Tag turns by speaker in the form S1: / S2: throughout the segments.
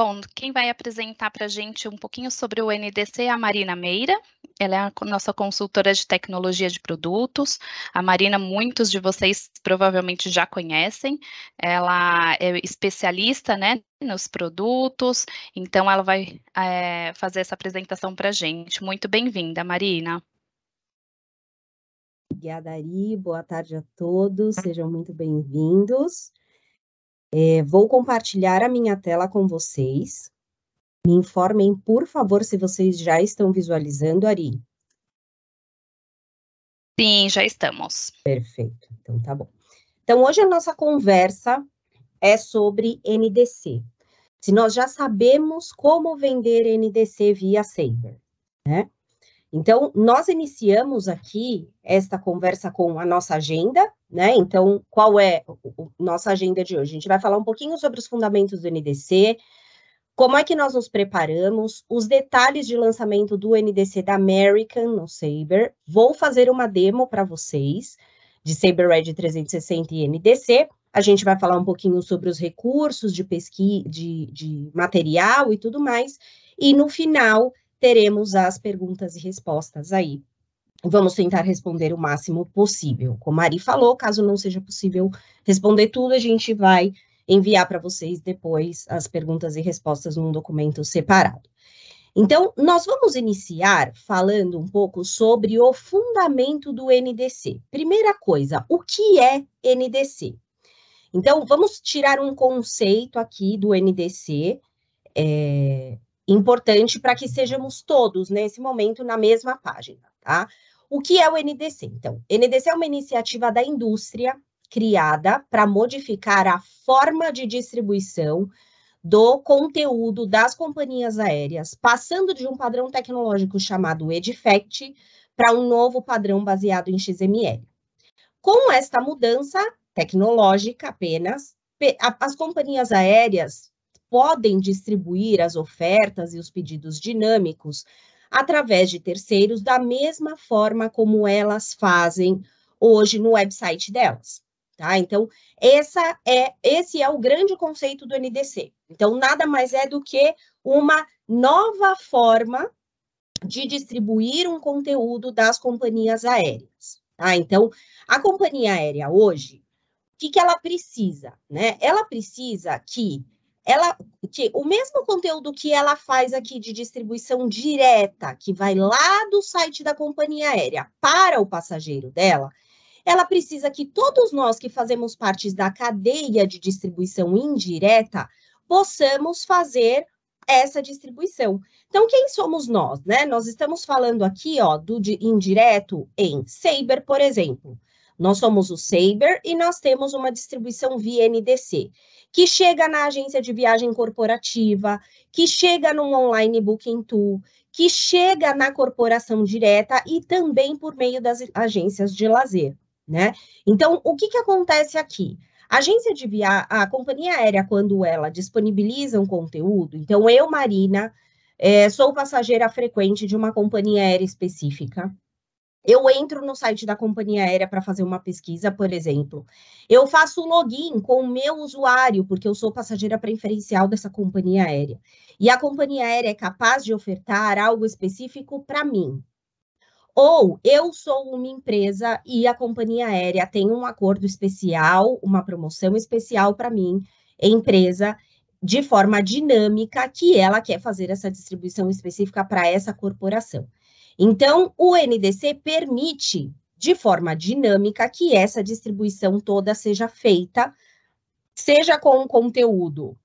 S1: Bom, quem vai apresentar para a gente um pouquinho sobre o NDC é a Marina Meira. Ela é a nossa consultora de tecnologia de produtos. A Marina, muitos de vocês provavelmente já conhecem. Ela é especialista né, nos produtos, então ela vai é, fazer essa apresentação para a gente. Muito bem-vinda, Marina.
S2: Obrigada, Ari. Boa tarde a todos. Sejam muito bem-vindos. É, vou compartilhar a minha tela com vocês. Me informem, por favor, se vocês já estão visualizando, Ari. Sim, já estamos. Perfeito, então tá bom. Então, hoje a nossa conversa é sobre NDC. Se nós já sabemos como vender NDC via Saber, né? Então, nós iniciamos aqui esta conversa com a nossa agenda, né? Então, qual é a nossa agenda de hoje? A gente vai falar um pouquinho sobre os fundamentos do NDC, como é que nós nos preparamos, os detalhes de lançamento do NDC da American no Saber. Vou fazer uma demo para vocês de Red 360 e NDC. A gente vai falar um pouquinho sobre os recursos de pesquisa, de, de material e tudo mais. E no final teremos as perguntas e respostas aí. Vamos tentar responder o máximo possível. Como a Ari falou, caso não seja possível responder tudo, a gente vai enviar para vocês depois as perguntas e respostas num documento separado. Então, nós vamos iniciar falando um pouco sobre o fundamento do NDC. Primeira coisa, o que é NDC? Então, vamos tirar um conceito aqui do NDC, é, importante para que sejamos todos, nesse momento, na mesma página, tá? O que é o NDC, então? NDC é uma iniciativa da indústria criada para modificar a forma de distribuição do conteúdo das companhias aéreas, passando de um padrão tecnológico chamado EDIFACT para um novo padrão baseado em XML. Com esta mudança tecnológica apenas, as companhias aéreas podem distribuir as ofertas e os pedidos dinâmicos através de terceiros da mesma forma como elas fazem hoje no website delas. Tá? Então, essa é, esse é o grande conceito do NDC. Então, nada mais é do que uma nova forma de distribuir um conteúdo das companhias aéreas. Tá? Então, a companhia aérea hoje, o que, que ela precisa? Né? Ela precisa que ela que o mesmo conteúdo que ela faz aqui de distribuição direta, que vai lá do site da companhia aérea para o passageiro dela, ela precisa que todos nós que fazemos parte da cadeia de distribuição indireta possamos fazer essa distribuição. Então, quem somos nós, né? Nós estamos falando aqui, ó, do indireto em Saber, por exemplo. Nós somos o Saber e nós temos uma distribuição via NDC, que chega na agência de viagem corporativa, que chega no online booking tool, que chega na corporação direta e também por meio das agências de lazer, né? Então, o que, que acontece aqui? A agência de via... a companhia aérea, quando ela disponibiliza um conteúdo, então eu, Marina, é, sou passageira frequente de uma companhia aérea específica, eu entro no site da companhia aérea para fazer uma pesquisa, por exemplo. Eu faço login com o meu usuário, porque eu sou passageira preferencial dessa companhia aérea. E a companhia aérea é capaz de ofertar algo específico para mim. Ou eu sou uma empresa e a companhia aérea tem um acordo especial, uma promoção especial para mim, empresa, de forma dinâmica que ela quer fazer essa distribuição específica para essa corporação. Então, o NDC permite, de forma dinâmica, que essa distribuição toda seja feita, seja com um conteúdo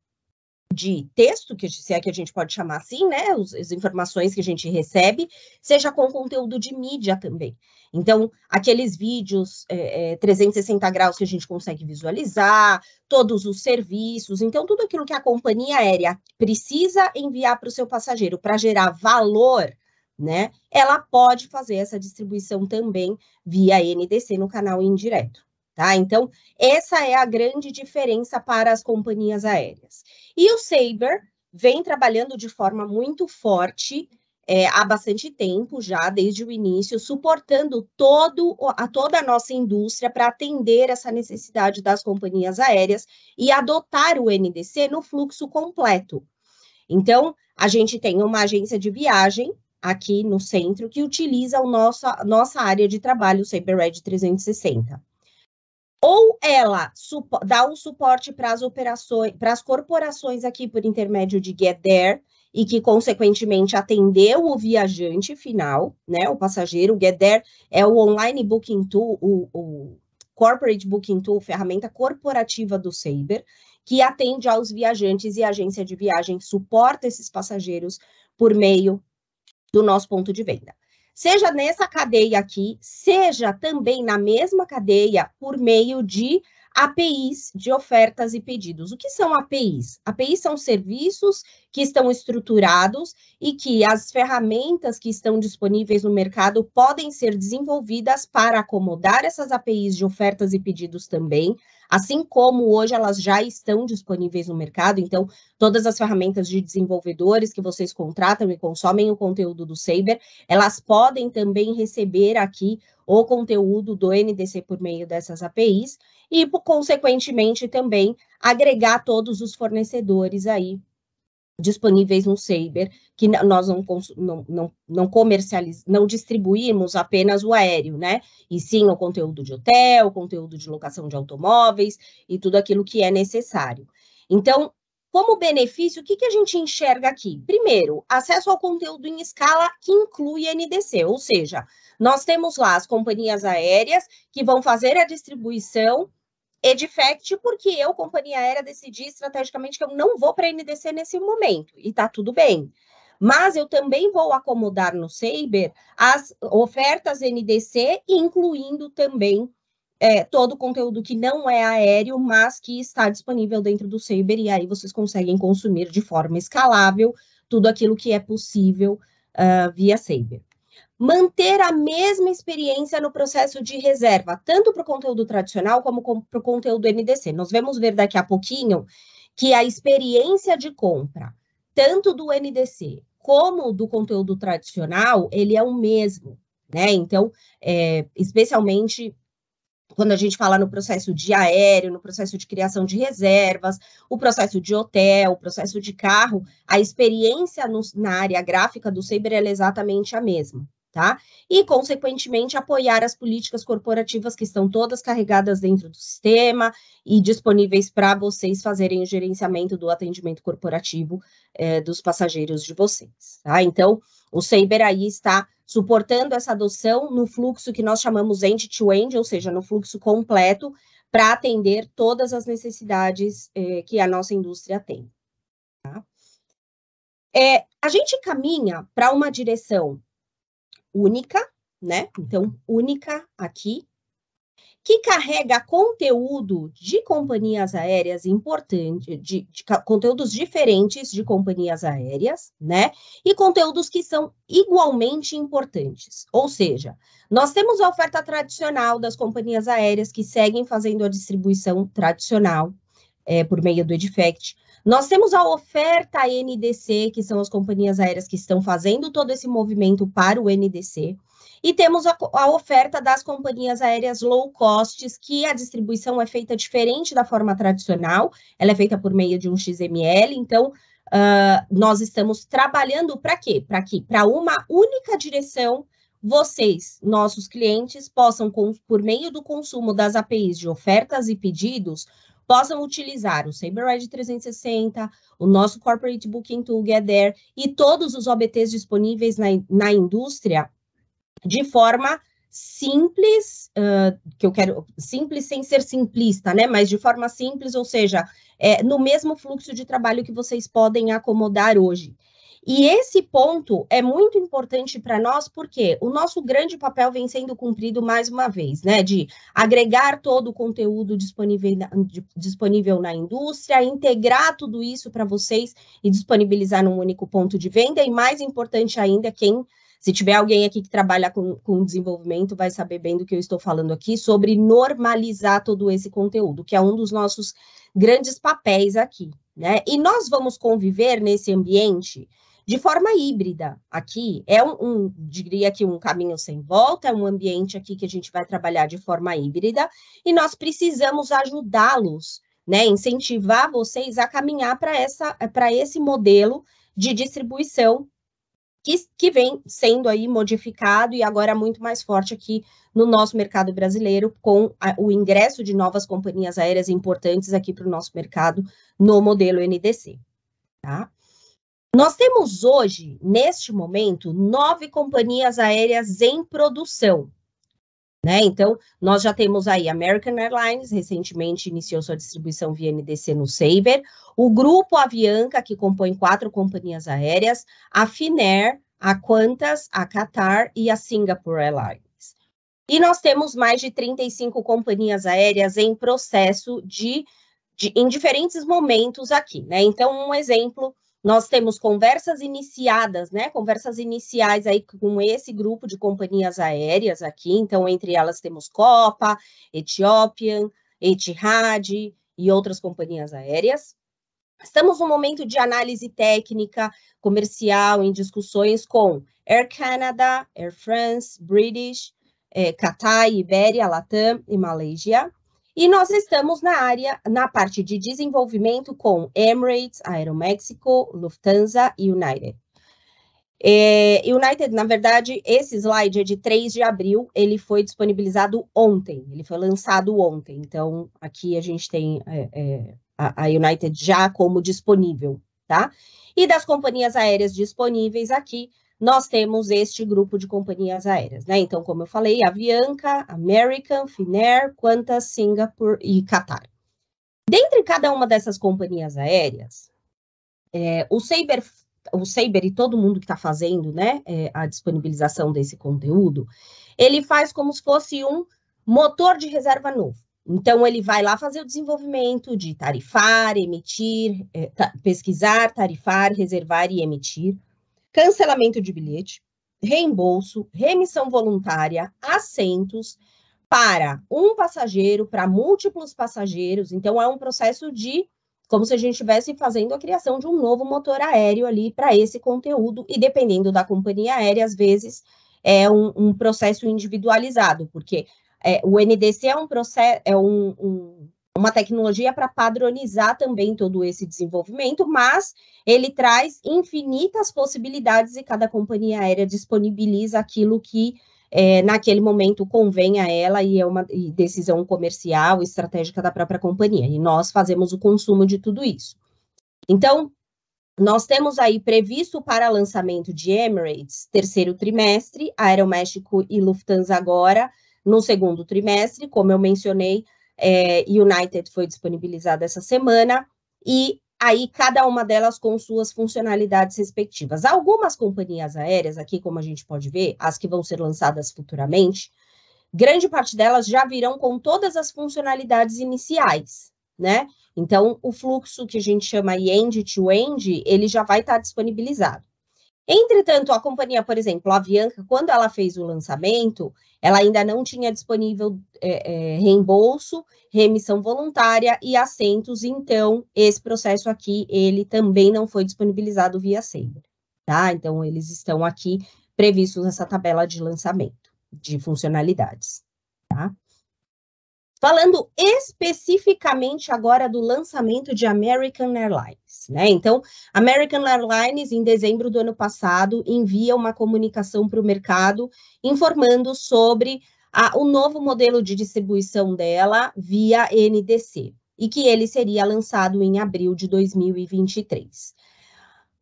S2: de texto, que se é que a gente pode chamar assim, né? as informações que a gente recebe, seja com conteúdo de mídia também. Então, aqueles vídeos é, é, 360 graus que a gente consegue visualizar, todos os serviços, então tudo aquilo que a companhia aérea precisa enviar para o seu passageiro para gerar valor né? Ela pode fazer essa distribuição também via NDC no canal indireto. Tá? Então, essa é a grande diferença para as companhias aéreas. E o Saber vem trabalhando de forma muito forte é, há bastante tempo já, desde o início, suportando todo, a toda a nossa indústria para atender essa necessidade das companhias aéreas e adotar o NDC no fluxo completo. Então, a gente tem uma agência de viagem aqui no centro que utiliza a nossa, nossa área de trabalho, o CyberEd 360. Ou ela dá o suporte para as operações, para as corporações aqui por intermédio de there e que, consequentemente, atendeu o viajante final, né? O passageiro, o there é o online booking tool, o, o Corporate Booking Tool, ferramenta corporativa do Saber, que atende aos viajantes e a agência de viagem suporta esses passageiros por meio do nosso ponto de venda. Seja nessa cadeia aqui, seja também na mesma cadeia por meio de APIs de ofertas e pedidos. O que são APIs? APIs são serviços que estão estruturados e que as ferramentas que estão disponíveis no mercado podem ser desenvolvidas para acomodar essas APIs de ofertas e pedidos também, assim como hoje elas já estão disponíveis no mercado. Então, todas as ferramentas de desenvolvedores que vocês contratam e consomem o conteúdo do Saber, elas podem também receber aqui o conteúdo do NDC por meio dessas APIs e, consequentemente, também agregar todos os fornecedores aí disponíveis no Saber, que nós não, não, não, não comercializamos, não distribuímos apenas o aéreo, né? E sim o conteúdo de hotel, o conteúdo de locação de automóveis e tudo aquilo que é necessário. Então, como benefício, o que, que a gente enxerga aqui? Primeiro, acesso ao conteúdo em escala que inclui NDC, ou seja, nós temos lá as companhias aéreas que vão fazer a distribuição Edifact, porque eu, companhia aérea, decidi estrategicamente que eu não vou para a NDC nesse momento, e está tudo bem. Mas eu também vou acomodar no Saber as ofertas NDC, incluindo também é, todo o conteúdo que não é aéreo, mas que está disponível dentro do Saber, e aí vocês conseguem consumir de forma escalável tudo aquilo que é possível uh, via Saber manter a mesma experiência no processo de reserva, tanto para o conteúdo tradicional como para o conteúdo NDC. Nós vamos ver daqui a pouquinho que a experiência de compra, tanto do NDC como do conteúdo tradicional, ele é o mesmo, né? Então, é, especialmente quando a gente fala no processo de aéreo, no processo de criação de reservas, o processo de hotel, o processo de carro, a experiência no, na área gráfica do Saber é exatamente a mesma tá? E, consequentemente, apoiar as políticas corporativas que estão todas carregadas dentro do sistema e disponíveis para vocês fazerem o gerenciamento do atendimento corporativo é, dos passageiros de vocês, tá? Então, o Saber aí está suportando essa adoção no fluxo que nós chamamos end-to-end, -end, ou seja, no fluxo completo, para atender todas as necessidades é, que a nossa indústria tem. Tá? É, a gente caminha para uma direção única, né? Então, única aqui, que carrega conteúdo de companhias aéreas importante, de, de, conteúdos diferentes de companhias aéreas, né? E conteúdos que são igualmente importantes. Ou seja, nós temos a oferta tradicional das companhias aéreas que seguem fazendo a distribuição tradicional é, por meio do Edifact. Nós temos a oferta NDC, que são as companhias aéreas que estão fazendo todo esse movimento para o NDC. E temos a, a, oferta das companhias aéreas low costs, que a distribuição é feita diferente da forma tradicional, ela é feita por meio de um XML, então uh, nós estamos trabalhando para quê? Para que para uma única direção vocês, nossos clientes, possam, por meio do consumo das APIs de ofertas e pedidos, possam utilizar o SaberRide 360, o nosso Corporate Booking Together e todos os OBTs disponíveis na, na indústria de forma simples, uh, que eu quero simples sem ser simplista, né? Mas de forma simples, ou seja, é, no mesmo fluxo de trabalho que vocês podem acomodar hoje. E esse ponto é muito importante para nós, porque o nosso grande papel vem sendo cumprido mais uma vez, né? De agregar todo o conteúdo disponível na, disponível na indústria, integrar tudo isso para vocês e disponibilizar num único ponto de venda, e mais importante ainda, quem se tiver alguém aqui que trabalha com, com, desenvolvimento, vai saber bem do que eu estou falando aqui sobre normalizar todo esse conteúdo, que é um dos nossos grandes papéis aqui, né? E nós vamos conviver nesse ambiente de forma híbrida aqui. É um, um, diria que um caminho sem volta, é um ambiente aqui que a gente vai trabalhar de forma híbrida e nós precisamos ajudá-los, né, incentivar vocês a caminhar para essa para esse modelo de distribuição que, que, vem sendo aí modificado e agora muito mais forte aqui no nosso mercado brasileiro, com a, o ingresso de novas companhias aéreas importantes aqui para o nosso mercado no modelo NDC. Tá? Nós temos hoje, neste momento, nove companhias aéreas em produção. Né? Então, nós já temos aí American Airlines, recentemente iniciou sua distribuição via NDC no Saber, o Grupo Avianca, que compõe quatro companhias aéreas, a Finnair, a Qantas, a Qatar e a Singapore Airlines. E nós temos mais de 35 companhias aéreas em processo de, de em diferentes momentos aqui. Né? Então, um exemplo nós temos conversas iniciadas, né? Conversas iniciais aí com esse grupo de companhias aéreas aqui. Então, entre elas temos Copa, Ethiopian, Etihad e outras companhias aéreas. Estamos no momento de análise técnica, comercial, em discussões com Air Canada, Air France, British, eh, Qatar, Ibéria, Latam e Malaysia. E nós estamos na área, na parte de desenvolvimento com Emirates, Aeroméxico, Lufthansa e United. É, United, na verdade, esse slide é de 3 de abril, ele foi disponibilizado ontem, ele foi lançado ontem. Então, aqui a gente tem é, é, a, a United já como disponível, tá? E das companhias aéreas disponíveis aqui, nós temos este grupo de companhias aéreas, né? Então, como eu falei, Avianca, American, Finnair, Qantas, Singapore e Qatar. Dentre cada uma dessas companhias aéreas, é, o Saber o Saber e todo mundo que está fazendo né, é, a disponibilização desse conteúdo, ele faz como se fosse um motor de reserva novo. Então, ele vai lá fazer o desenvolvimento de tarifar, emitir, é, ta pesquisar, tarifar, reservar e emitir cancelamento de bilhete, reembolso, remissão voluntária, assentos para um passageiro, para múltiplos passageiros. Então, é um processo de como se a gente estivesse fazendo a criação de um novo motor aéreo ali para esse conteúdo, e dependendo da companhia aérea, às vezes é um, um processo individualizado, porque é, o NDC é um processo, é um, um, uma tecnologia para padronizar também todo esse desenvolvimento, mas ele traz infinitas possibilidades e cada companhia aérea disponibiliza aquilo que é, naquele momento convém a ela e é uma e decisão comercial, estratégica da própria companhia. E nós fazemos o consumo de tudo isso. Então, nós temos aí previsto para lançamento de Emirates, terceiro trimestre, Aeroméxico e Lufthansa agora, no segundo trimestre, como eu mencionei, é, United foi disponibilizada essa semana, e aí cada uma delas com suas funcionalidades respectivas. Algumas companhias aéreas, aqui como a gente pode ver, as que vão ser lançadas futuramente, grande parte delas já virão com todas as funcionalidades iniciais, né? Então, o fluxo que a gente chama de end-to-end, ele já vai estar disponibilizado. Entretanto, a companhia, por exemplo, a Avianca, quando ela fez o lançamento, ela ainda não tinha disponível é, é, reembolso, remissão voluntária e assentos, então esse processo aqui, ele também não foi disponibilizado via Sabre, tá? Então, eles estão aqui previstos nessa tabela de lançamento de funcionalidades, tá? Falando especificamente agora do lançamento de American Airlines né? Então, American Airlines, em dezembro do ano passado, envia uma comunicação para o mercado informando sobre a, o novo modelo de distribuição dela via NDC e que ele seria lançado em abril de 2023.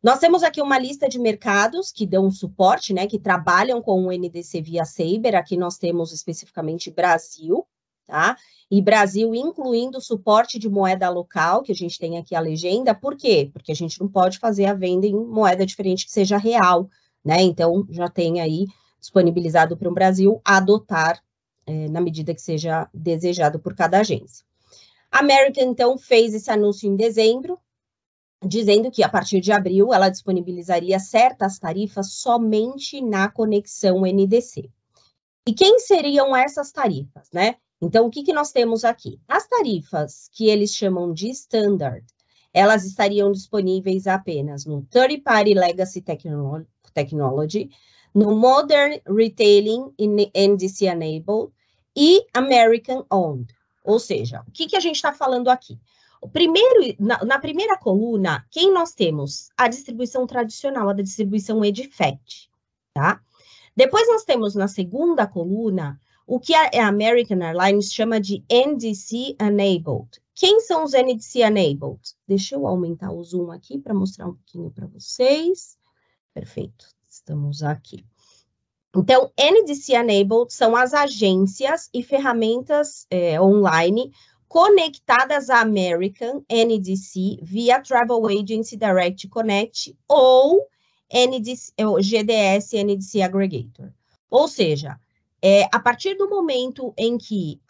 S2: Nós temos aqui uma lista de mercados que dão suporte, né, que trabalham com o NDC via Saber. Aqui nós temos especificamente Brasil, tá? e Brasil, incluindo o suporte de moeda local, que a gente tem aqui a legenda, por quê? Porque a gente não pode fazer a venda em moeda diferente que seja real, né? Então, já tem aí disponibilizado para o Brasil adotar é, na medida que seja desejado por cada agência. A American, então, fez esse anúncio em dezembro, dizendo que a partir de abril ela disponibilizaria certas tarifas somente na conexão NDC. E quem seriam essas tarifas, né? Então, o que, que nós temos aqui? As tarifas que eles chamam de standard, elas estariam disponíveis apenas no Third Party Legacy Techno Technology, no Modern Retailing NDC Enabled e American Owned. Ou seja, o que, que a gente está falando aqui? O primeiro, na, na, primeira coluna, quem nós temos? A distribuição tradicional, a da distribuição EdFET, tá? Depois nós temos na segunda coluna o que é a American Airlines chama de NDC Enabled. Quem são os NDC Enabled? Deixa eu aumentar o zoom aqui para mostrar um pouquinho para vocês. Perfeito, estamos aqui. Então, NDC Enabled são as agências e ferramentas é, online conectadas à American NDC via Travel Agency Direct Connect ou NDC, ou GDS NDC Aggregator. Ou seja, é, a partir do momento em que,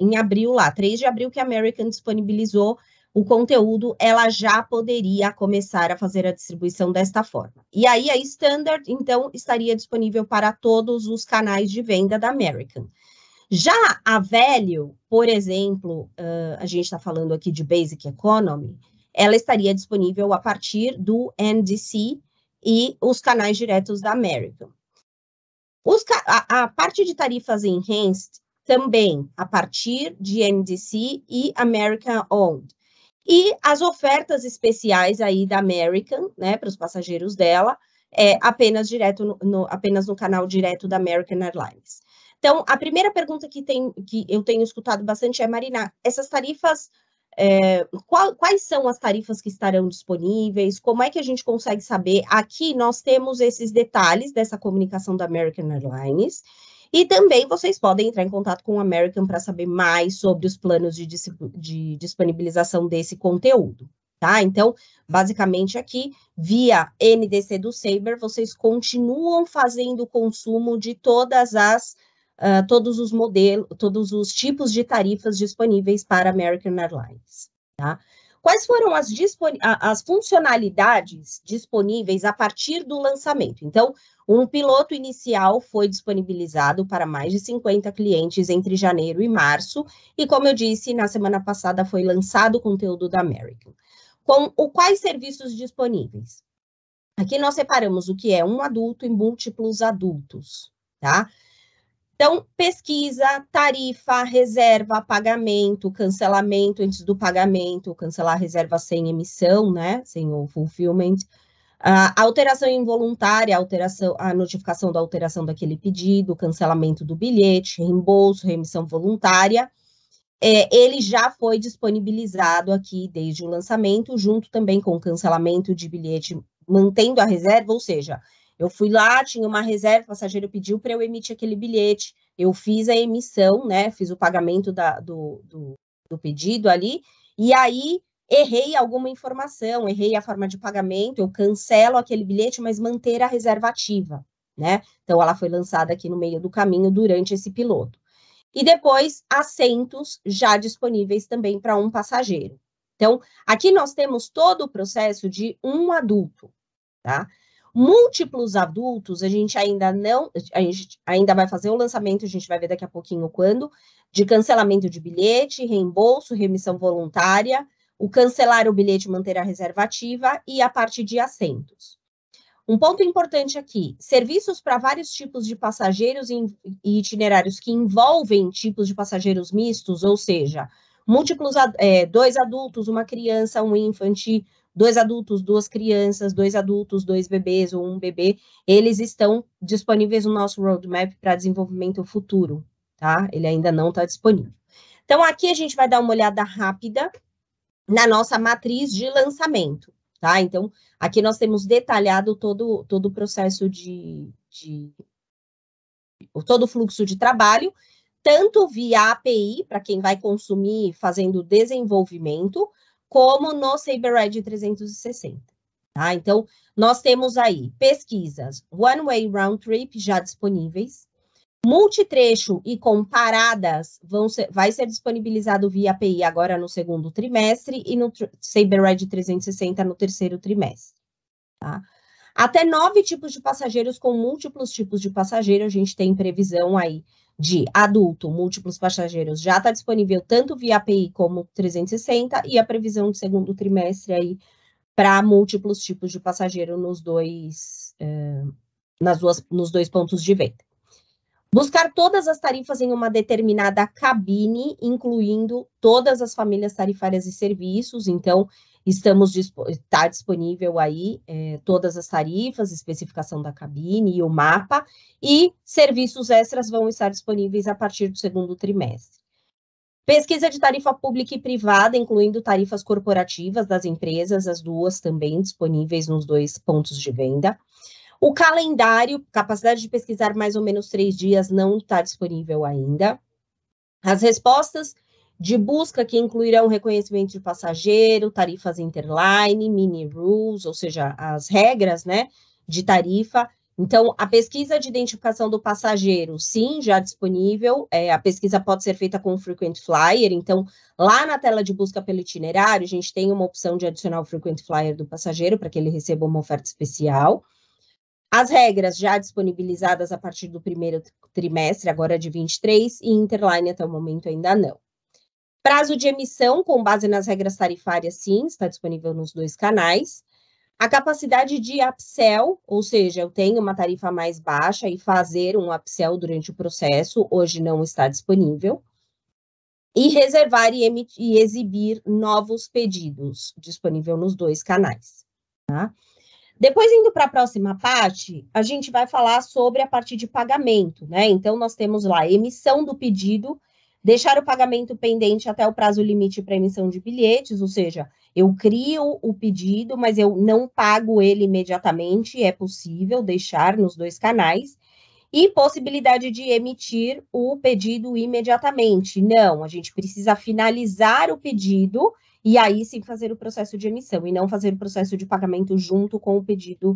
S2: em abril lá, 3 de abril, que a American disponibilizou o conteúdo, ela já poderia começar a fazer a distribuição desta forma. E aí a Standard, então, estaria disponível para todos os canais de venda da American. Já a Value, por exemplo, uh, a gente está falando aqui de Basic Economy, ela estaria disponível a partir do NDC e os canais diretos da American. Os, a, a, parte de tarifas enhanced também a partir de NDC e American Owned. E as ofertas especiais aí da American, né, para os passageiros dela, é apenas direto no, no, apenas no canal direto da American Airlines. Então, a primeira pergunta que, tem, que eu tenho escutado bastante é, Marina, essas tarifas é, qual, quais são as tarifas que estarão disponíveis? Como é que a gente consegue saber? Aqui nós temos esses detalhes dessa comunicação da American Airlines. E também vocês podem entrar em contato com o American para saber mais sobre os planos de, de disponibilização desse conteúdo. Tá? Então, basicamente aqui, via NDC do Saber, vocês continuam fazendo o consumo de todas as ah, todos os modelos, todos os tipos de tarifas disponíveis para American Airlines. Tá? Quais foram as, as funcionalidades disponíveis a partir do lançamento? Então, um piloto inicial foi disponibilizado para mais de 50 clientes entre janeiro e março, e como eu disse, na semana passada foi lançado o conteúdo da American. Com o quais serviços disponíveis? Aqui nós separamos o que é um adulto e múltiplos adultos, tá? Então, pesquisa, tarifa, reserva, pagamento, cancelamento antes do pagamento, cancelar reserva sem emissão, né? Sem o fulfillment. A alteração involuntária, a, alteração, a notificação da alteração daquele pedido, cancelamento do bilhete, reembolso, remissão voluntária. É, ele já foi disponibilizado aqui desde o lançamento, junto também com cancelamento de bilhete, mantendo a reserva, ou seja, eu fui lá, tinha uma reserva, o passageiro pediu para eu emitir aquele bilhete. Eu fiz a emissão, né? Fiz o pagamento da, do, do, do pedido ali. E aí errei alguma informação, errei a forma de pagamento, eu cancelo aquele bilhete, mas manter a reserva ativa, né? Então ela foi lançada aqui no meio do caminho durante esse piloto. E depois assentos já disponíveis também para um passageiro. Então, aqui nós temos todo o processo de um adulto, tá? Múltiplos adultos, a gente ainda não, a gente ainda vai fazer o lançamento, a gente vai ver daqui a pouquinho quando, de cancelamento de bilhete, reembolso, remissão voluntária, o cancelar o bilhete, manter a reserva ativa e a parte de assentos. Um ponto importante aqui: serviços para vários tipos de passageiros e itinerários que envolvem tipos de passageiros mistos, ou seja, múltiplos é, dois adultos, uma criança, um infante, dois adultos, duas crianças, dois adultos, dois bebês ou um bebê, eles estão disponíveis no nosso roadmap para desenvolvimento futuro, tá? Ele ainda não está disponível. Então, aqui a gente vai dar uma olhada rápida na nossa matriz de lançamento, tá? Então, aqui nós temos detalhado todo, todo o processo de, de todo o fluxo de trabalho, tanto via API, para quem vai consumir fazendo desenvolvimento, como no SaberEd 360. Tá? Então, nós temos aí pesquisas one-way round trip já disponíveis, multitrecho e comparadas vão ser, vai ser disponibilizado via API agora no segundo trimestre e no SaberEd 360 no terceiro trimestre. Tá? Até nove tipos de passageiros com múltiplos tipos de passageiro, a gente tem previsão aí de adulto, múltiplos passageiros, já está disponível tanto via API como 360 e a previsão do segundo trimestre aí para múltiplos tipos de passageiro nos dois, eh, nas duas, nos dois pontos de venda. Buscar todas as tarifas em uma determinada cabine, incluindo todas as famílias tarifárias e serviços. Então, Estamos está disponível aí é, todas as tarifas, especificação da cabine e o mapa, e serviços extras vão estar disponíveis a partir do segundo trimestre. Pesquisa de tarifa pública e privada, incluindo tarifas corporativas das empresas, as duas também disponíveis nos dois pontos de venda. O calendário, capacidade de pesquisar mais ou menos três dias, não está disponível ainda. As respostas de busca que incluirão reconhecimento de passageiro, tarifas interline, mini rules, ou seja, as regras né, de tarifa. Então, a pesquisa de identificação do passageiro, sim, já disponível. É, a pesquisa pode ser feita com o Frequent Flyer. Então, lá na tela de busca pelo itinerário, a gente tem uma opção de adicionar o Frequent Flyer do passageiro para que ele receba uma oferta especial. As regras já disponibilizadas a partir do primeiro trimestre, agora de 23, e Interline até o momento ainda não. Prazo de emissão, com base nas regras tarifárias, sim, está disponível nos dois canais. A capacidade de upsell, ou seja, eu tenho uma tarifa mais baixa e fazer um upsell durante o processo, hoje não está disponível. E reservar e, emitir, e exibir novos pedidos, disponível nos dois canais. Tá? Depois, indo para a próxima parte, a gente vai falar sobre a parte de pagamento, né? Então, nós temos lá emissão do pedido deixar o pagamento pendente até o prazo limite para emissão de bilhetes, ou seja, eu crio o pedido, mas eu não pago ele imediatamente, é possível deixar nos dois canais. E possibilidade de emitir o pedido imediatamente. Não, a gente precisa finalizar o pedido e aí sim fazer o processo de emissão e não fazer o processo de pagamento junto com o pedido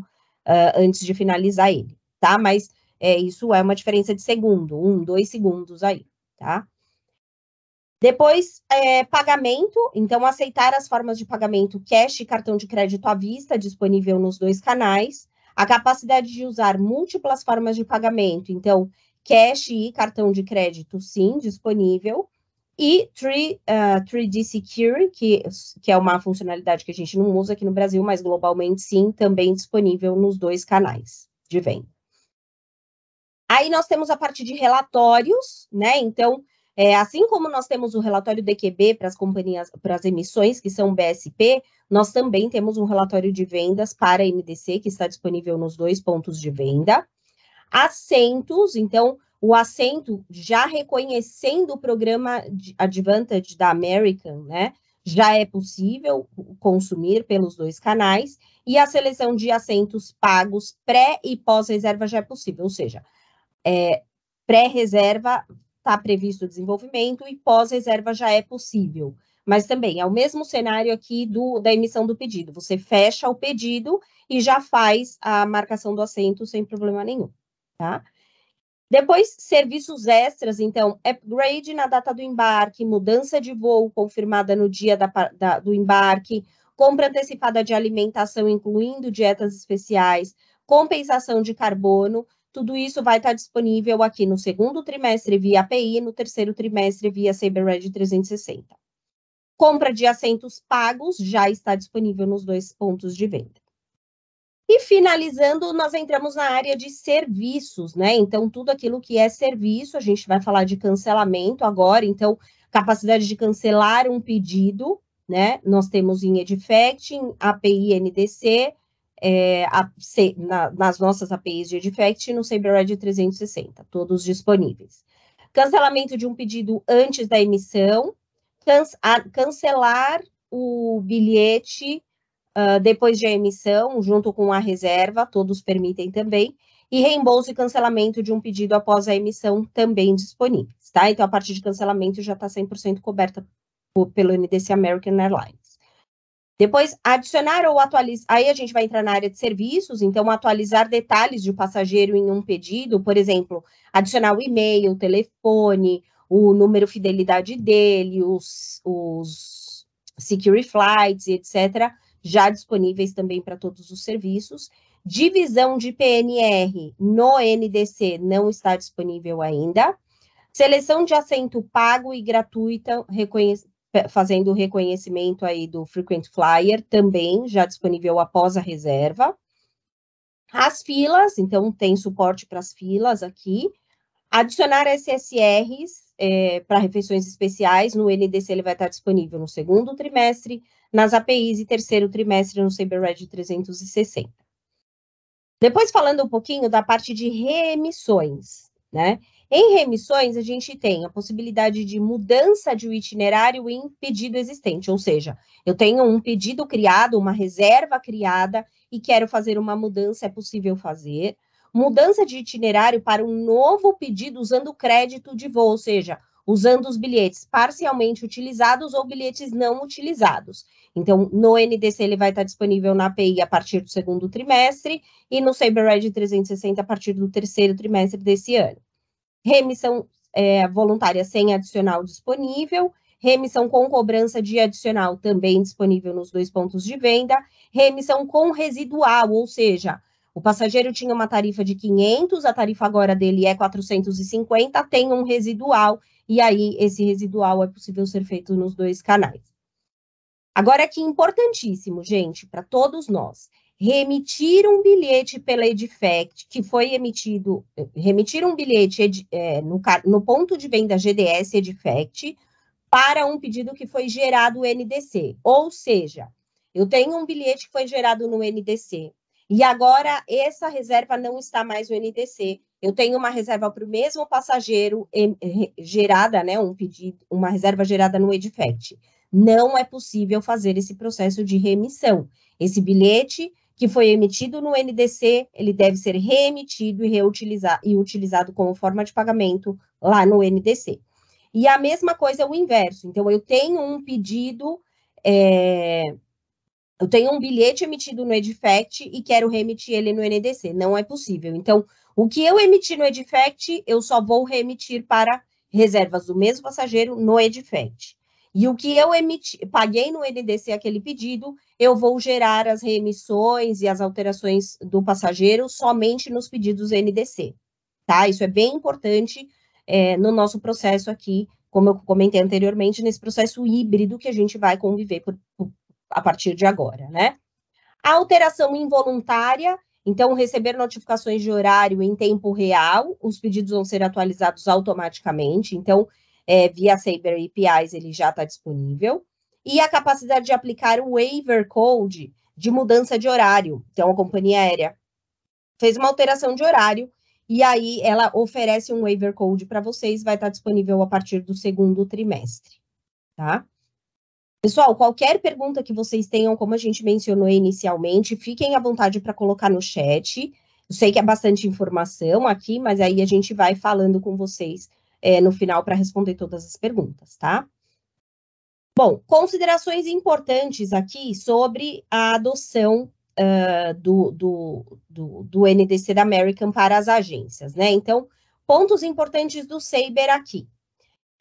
S2: uh, antes de finalizar ele, tá? Mas é, isso é uma diferença de segundo, um, dois segundos aí, tá? Depois, é, pagamento. Então, aceitar as formas de pagamento cash e cartão de crédito à vista, disponível nos dois canais. A capacidade de usar múltiplas formas de pagamento. Então, cash e cartão de crédito, sim, disponível. E 3, uh, 3D Secure, que, que é uma funcionalidade que a gente não usa aqui no Brasil, mas globalmente, sim, também disponível nos dois canais de venda. Aí nós temos a parte de relatórios, né? Então, é, assim como nós temos o relatório DQB para as companhias, para as emissões, que são BSP, nós também temos um relatório de vendas para a MDC, que está disponível nos dois pontos de venda. Assentos, então, o assento já reconhecendo o programa Advantage da American, né? Já é possível consumir pelos dois canais, e a seleção de assentos pagos pré e pós-reserva já é possível, ou seja, é, pré-reserva está previsto o desenvolvimento e pós-reserva já é possível. Mas também é o mesmo cenário aqui do, da emissão do pedido. Você fecha o pedido e já faz a marcação do assento sem problema nenhum, tá? Depois, serviços extras, então, upgrade na data do embarque, mudança de voo confirmada no dia da, da, do embarque, compra antecipada de alimentação, incluindo dietas especiais, compensação de carbono, tudo isso vai estar disponível aqui no segundo trimestre via API e no terceiro trimestre via CyberRed 360. Compra de assentos pagos já está disponível nos dois pontos de venda. E finalizando, nós entramos na área de serviços, né? Então, tudo aquilo que é serviço, a gente vai falar de cancelamento agora, então, capacidade de cancelar um pedido, né? Nós temos em Edifacting, API NDC, é, a, se, na, nas nossas APIs de defect e no SaberRed 360, todos disponíveis. Cancelamento de um pedido antes da emissão, a, cancelar o bilhete uh, depois da de emissão, junto com a reserva, todos permitem também, e reembolso e cancelamento de um pedido após a emissão também disponíveis, tá? Então, a parte de cancelamento já está 100% coberta pelo NDC American Airlines. Depois, adicionar ou atualizar. Aí a gente vai entrar na área de serviços, então, atualizar detalhes de passageiro em um pedido, por exemplo, adicionar o e-mail, o telefone, o número fidelidade dele, os, os security flights, etc., já disponíveis também para todos os serviços. Divisão de PNR no NDC não está disponível ainda. Seleção de assento pago e gratuita reconhecimento fazendo o reconhecimento aí do frequent flyer, também já disponível após a reserva. As filas, então tem suporte para as filas aqui. Adicionar SSRs é, para refeições especiais, no NDC ele vai estar disponível no segundo trimestre, nas APIs e terceiro trimestre no CyberRed 360. Depois falando um pouquinho da parte de reemissões, né? Em remissões, a gente tem a possibilidade de mudança de um itinerário em pedido existente, ou seja, eu tenho um pedido criado, uma reserva criada e quero fazer uma mudança, é possível fazer. Mudança de itinerário para um novo pedido usando crédito de voo, ou seja, usando os bilhetes parcialmente utilizados ou bilhetes não utilizados. Então, no NDC ele vai estar disponível na API a partir do segundo trimestre e no SaberRed 360 a partir do terceiro trimestre desse ano remissão é, voluntária sem adicional disponível, remissão com cobrança de adicional também disponível nos dois pontos de venda, remissão com residual, ou seja, o passageiro tinha uma tarifa de 500, a tarifa agora dele é 450, tem um residual, e aí esse residual é possível ser feito nos dois canais. Agora, aqui importantíssimo, gente, para todos nós remitir um bilhete pela Edifact que foi emitido, remitir um bilhete é, no, no, ponto de venda GDS Edifact para um pedido que foi gerado NDC. Ou seja, eu tenho um bilhete que foi gerado no NDC e agora essa reserva não está mais no NDC. Eu tenho uma reserva para o mesmo passageiro gerada, né, um pedido, uma reserva gerada no Edifact. Não é possível fazer esse processo de remissão. Esse bilhete que foi emitido no NDC, ele deve ser reemitido e reutilizado e utilizado como forma de pagamento lá no NDC. E a mesma coisa é o inverso. Então, eu tenho um pedido, é, eu tenho um bilhete emitido no Edifact e quero reemitir ele no NDC. Não é possível. Então, o que eu emiti no Edifact, eu só vou reemitir para reservas do mesmo passageiro no Edifact. E o que eu emiti, paguei no NDC aquele pedido, eu vou gerar as reemissões e as alterações do passageiro somente nos pedidos NDC, tá? Isso é bem importante é, no nosso processo aqui, como eu comentei anteriormente, nesse processo híbrido que a gente vai conviver por, por, a partir de agora, né? A alteração involuntária, então, receber notificações de horário em tempo real, os pedidos vão ser atualizados automaticamente, então, é, via Saber APIs ele já está disponível e a capacidade de aplicar o waiver code de mudança de horário. Então, a companhia aérea fez uma alteração de horário e aí ela oferece um waiver code para vocês, vai estar tá disponível a partir do segundo trimestre, tá? Pessoal, qualquer pergunta que vocês tenham, como a gente mencionou inicialmente, fiquem à vontade para colocar no chat. Eu sei que é bastante informação aqui, mas aí a gente vai falando com vocês é, no final para responder todas as perguntas, tá? Bom, considerações importantes aqui sobre a adoção uh, do, do, do, do, NDC da American para as agências, né? Então, pontos importantes do Saber aqui.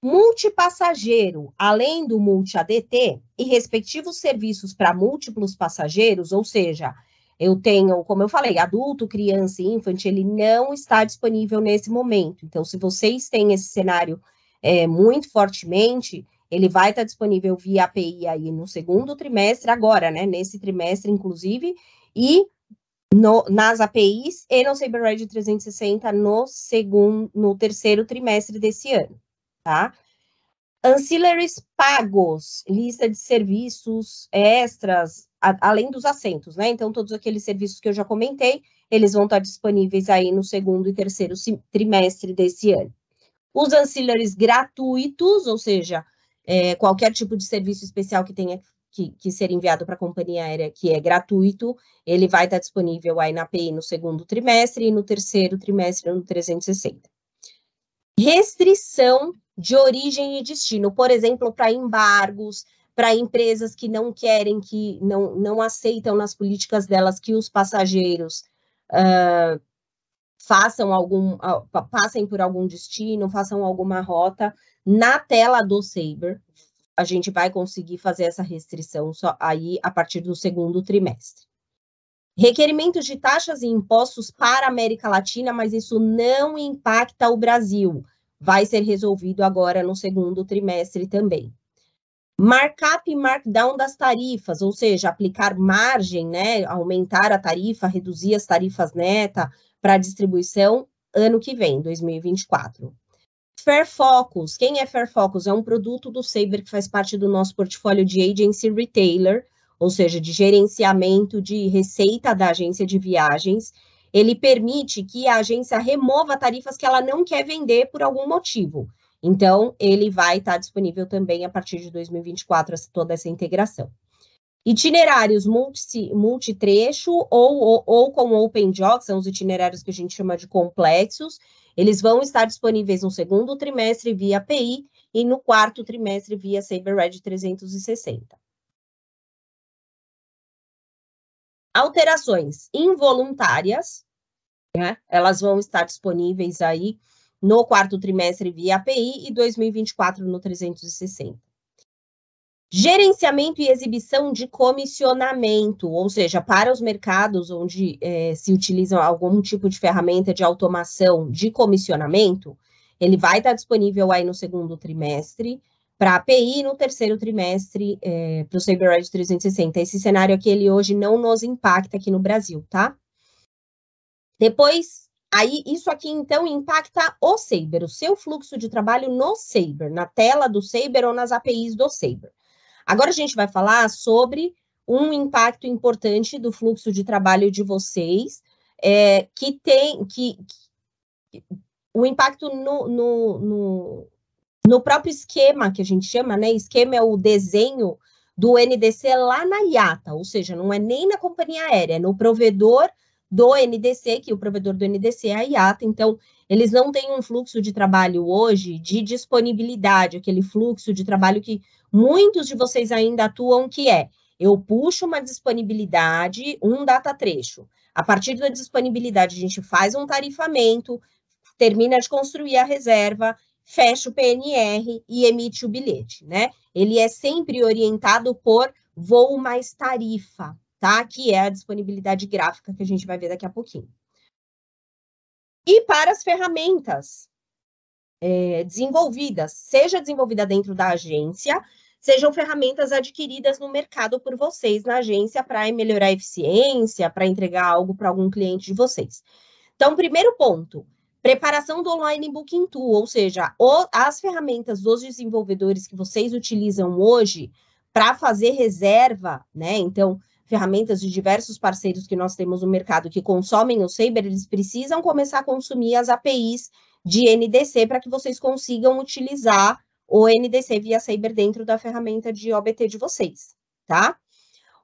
S2: Multipassageiro, além do multi-ADT e respectivos serviços para múltiplos passageiros, ou seja, eu tenho, como eu falei, adulto, criança e infante, ele não está disponível nesse momento. Então, se vocês têm esse cenário é, muito fortemente, ele vai estar disponível via API aí no segundo trimestre, agora, né? Nesse trimestre, inclusive, e no, nas APIs e no CyberRed 360 no segundo, no terceiro trimestre desse ano, tá? Ancillaries pagos, lista de serviços extras, a, além dos assentos, né? Então, todos aqueles serviços que eu já comentei, eles vão estar disponíveis aí no segundo e terceiro trimestre desse ano. Os ancillaries gratuitos, ou seja, é, qualquer tipo de serviço especial que tenha que, que ser enviado para a companhia aérea, que é gratuito, ele vai estar tá disponível aí na PI no segundo trimestre e no terceiro trimestre no 360. Restrição de origem e destino, por exemplo, para embargos, para empresas que não querem, que não, não aceitam nas políticas delas que os passageiros uh, façam algum, passem por algum destino, façam alguma rota na tela do Saber. A gente vai conseguir fazer essa restrição só aí a partir do segundo trimestre. Requerimentos de taxas e impostos para a América Latina, mas isso não impacta o Brasil. Vai ser resolvido agora no segundo trimestre também. Markup e markdown das tarifas, ou seja, aplicar margem, né, aumentar a tarifa, reduzir as tarifas neta, para distribuição ano que vem, 2024. Fair Focus. Quem é Fair Focus? É um produto do Saber que faz parte do nosso portfólio de agency retailer, ou seja, de gerenciamento de receita da agência de viagens. Ele permite que a agência remova tarifas que ela não quer vender por algum motivo. Então, ele vai estar disponível também a partir de 2024, toda essa integração. Itinerários multi, multitrecho ou, ou, ou com open job, são os itinerários que a gente chama de complexos, eles vão estar disponíveis no segundo trimestre via API e no quarto trimestre via SaberRed 360. Alterações involuntárias, né? elas vão estar disponíveis aí no quarto trimestre via API e 2024 no 360. Gerenciamento e exibição de comissionamento, ou seja, para os mercados onde é, se utiliza algum tipo de ferramenta de automação de comissionamento, ele vai estar disponível aí no segundo trimestre para API no terceiro trimestre é, para o SaberEd 360. Esse cenário aqui, ele hoje não nos impacta aqui no Brasil, tá? Depois, aí isso aqui então impacta o Saber, o seu fluxo de trabalho no Saber, na tela do Saber ou nas APIs do Saber. Agora a gente vai falar sobre um impacto importante do fluxo de trabalho de vocês, é, que tem que, que o impacto no, no, no, no, próprio esquema que a gente chama, né? Esquema é o desenho do NDC lá na IATA, ou seja, não é nem na companhia aérea, é no provedor do NDC, que o provedor do NDC é a IATA, então eles não têm um fluxo de trabalho hoje de disponibilidade, aquele fluxo de trabalho que muitos de vocês ainda atuam, que é eu puxo uma disponibilidade, um data trecho. A partir da disponibilidade, a gente faz um tarifamento, termina de construir a reserva, fecha o PNR e emite o bilhete, né? Ele é sempre orientado por voo mais tarifa, tá? Que é a disponibilidade gráfica que a gente vai ver daqui a pouquinho. E para as ferramentas é, desenvolvidas, seja desenvolvida dentro da agência, sejam ferramentas adquiridas no mercado por vocês na agência para melhorar a eficiência, para entregar algo para algum cliente de vocês. Então, primeiro ponto, preparação do online booking tool, ou seja, o, as ferramentas dos desenvolvedores que vocês utilizam hoje para fazer reserva, né? Então, ferramentas de diversos parceiros que nós temos no mercado que consomem o Saber, eles precisam começar a consumir as APIs de NDC para que vocês consigam utilizar o NDC via Saber dentro da ferramenta de OBT de vocês, tá?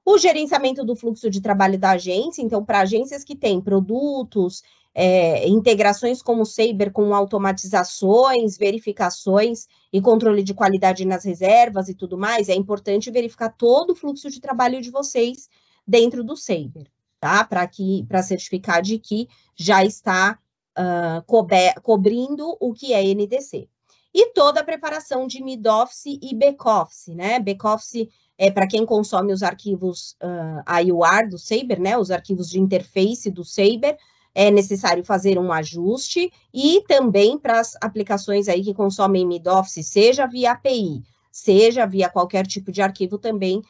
S2: O gerenciamento do fluxo de trabalho da agência, então, para agências que têm produtos, é, integrações como o Saber com automatizações, verificações e controle de qualidade nas reservas e tudo mais, é importante verificar todo o fluxo de trabalho de vocês dentro do Saber, tá? Para que para certificar de que já está uh, cobrindo o que é NDC. E toda a preparação de mid-office e back-office, né? Back-office é, para quem consome os arquivos uh, ah, IOR do Saber, né, os arquivos de interface do Saber, é necessário fazer um ajuste e também para as aplicações aí que consomem mid-office, seja via API, seja via qualquer tipo de arquivo também,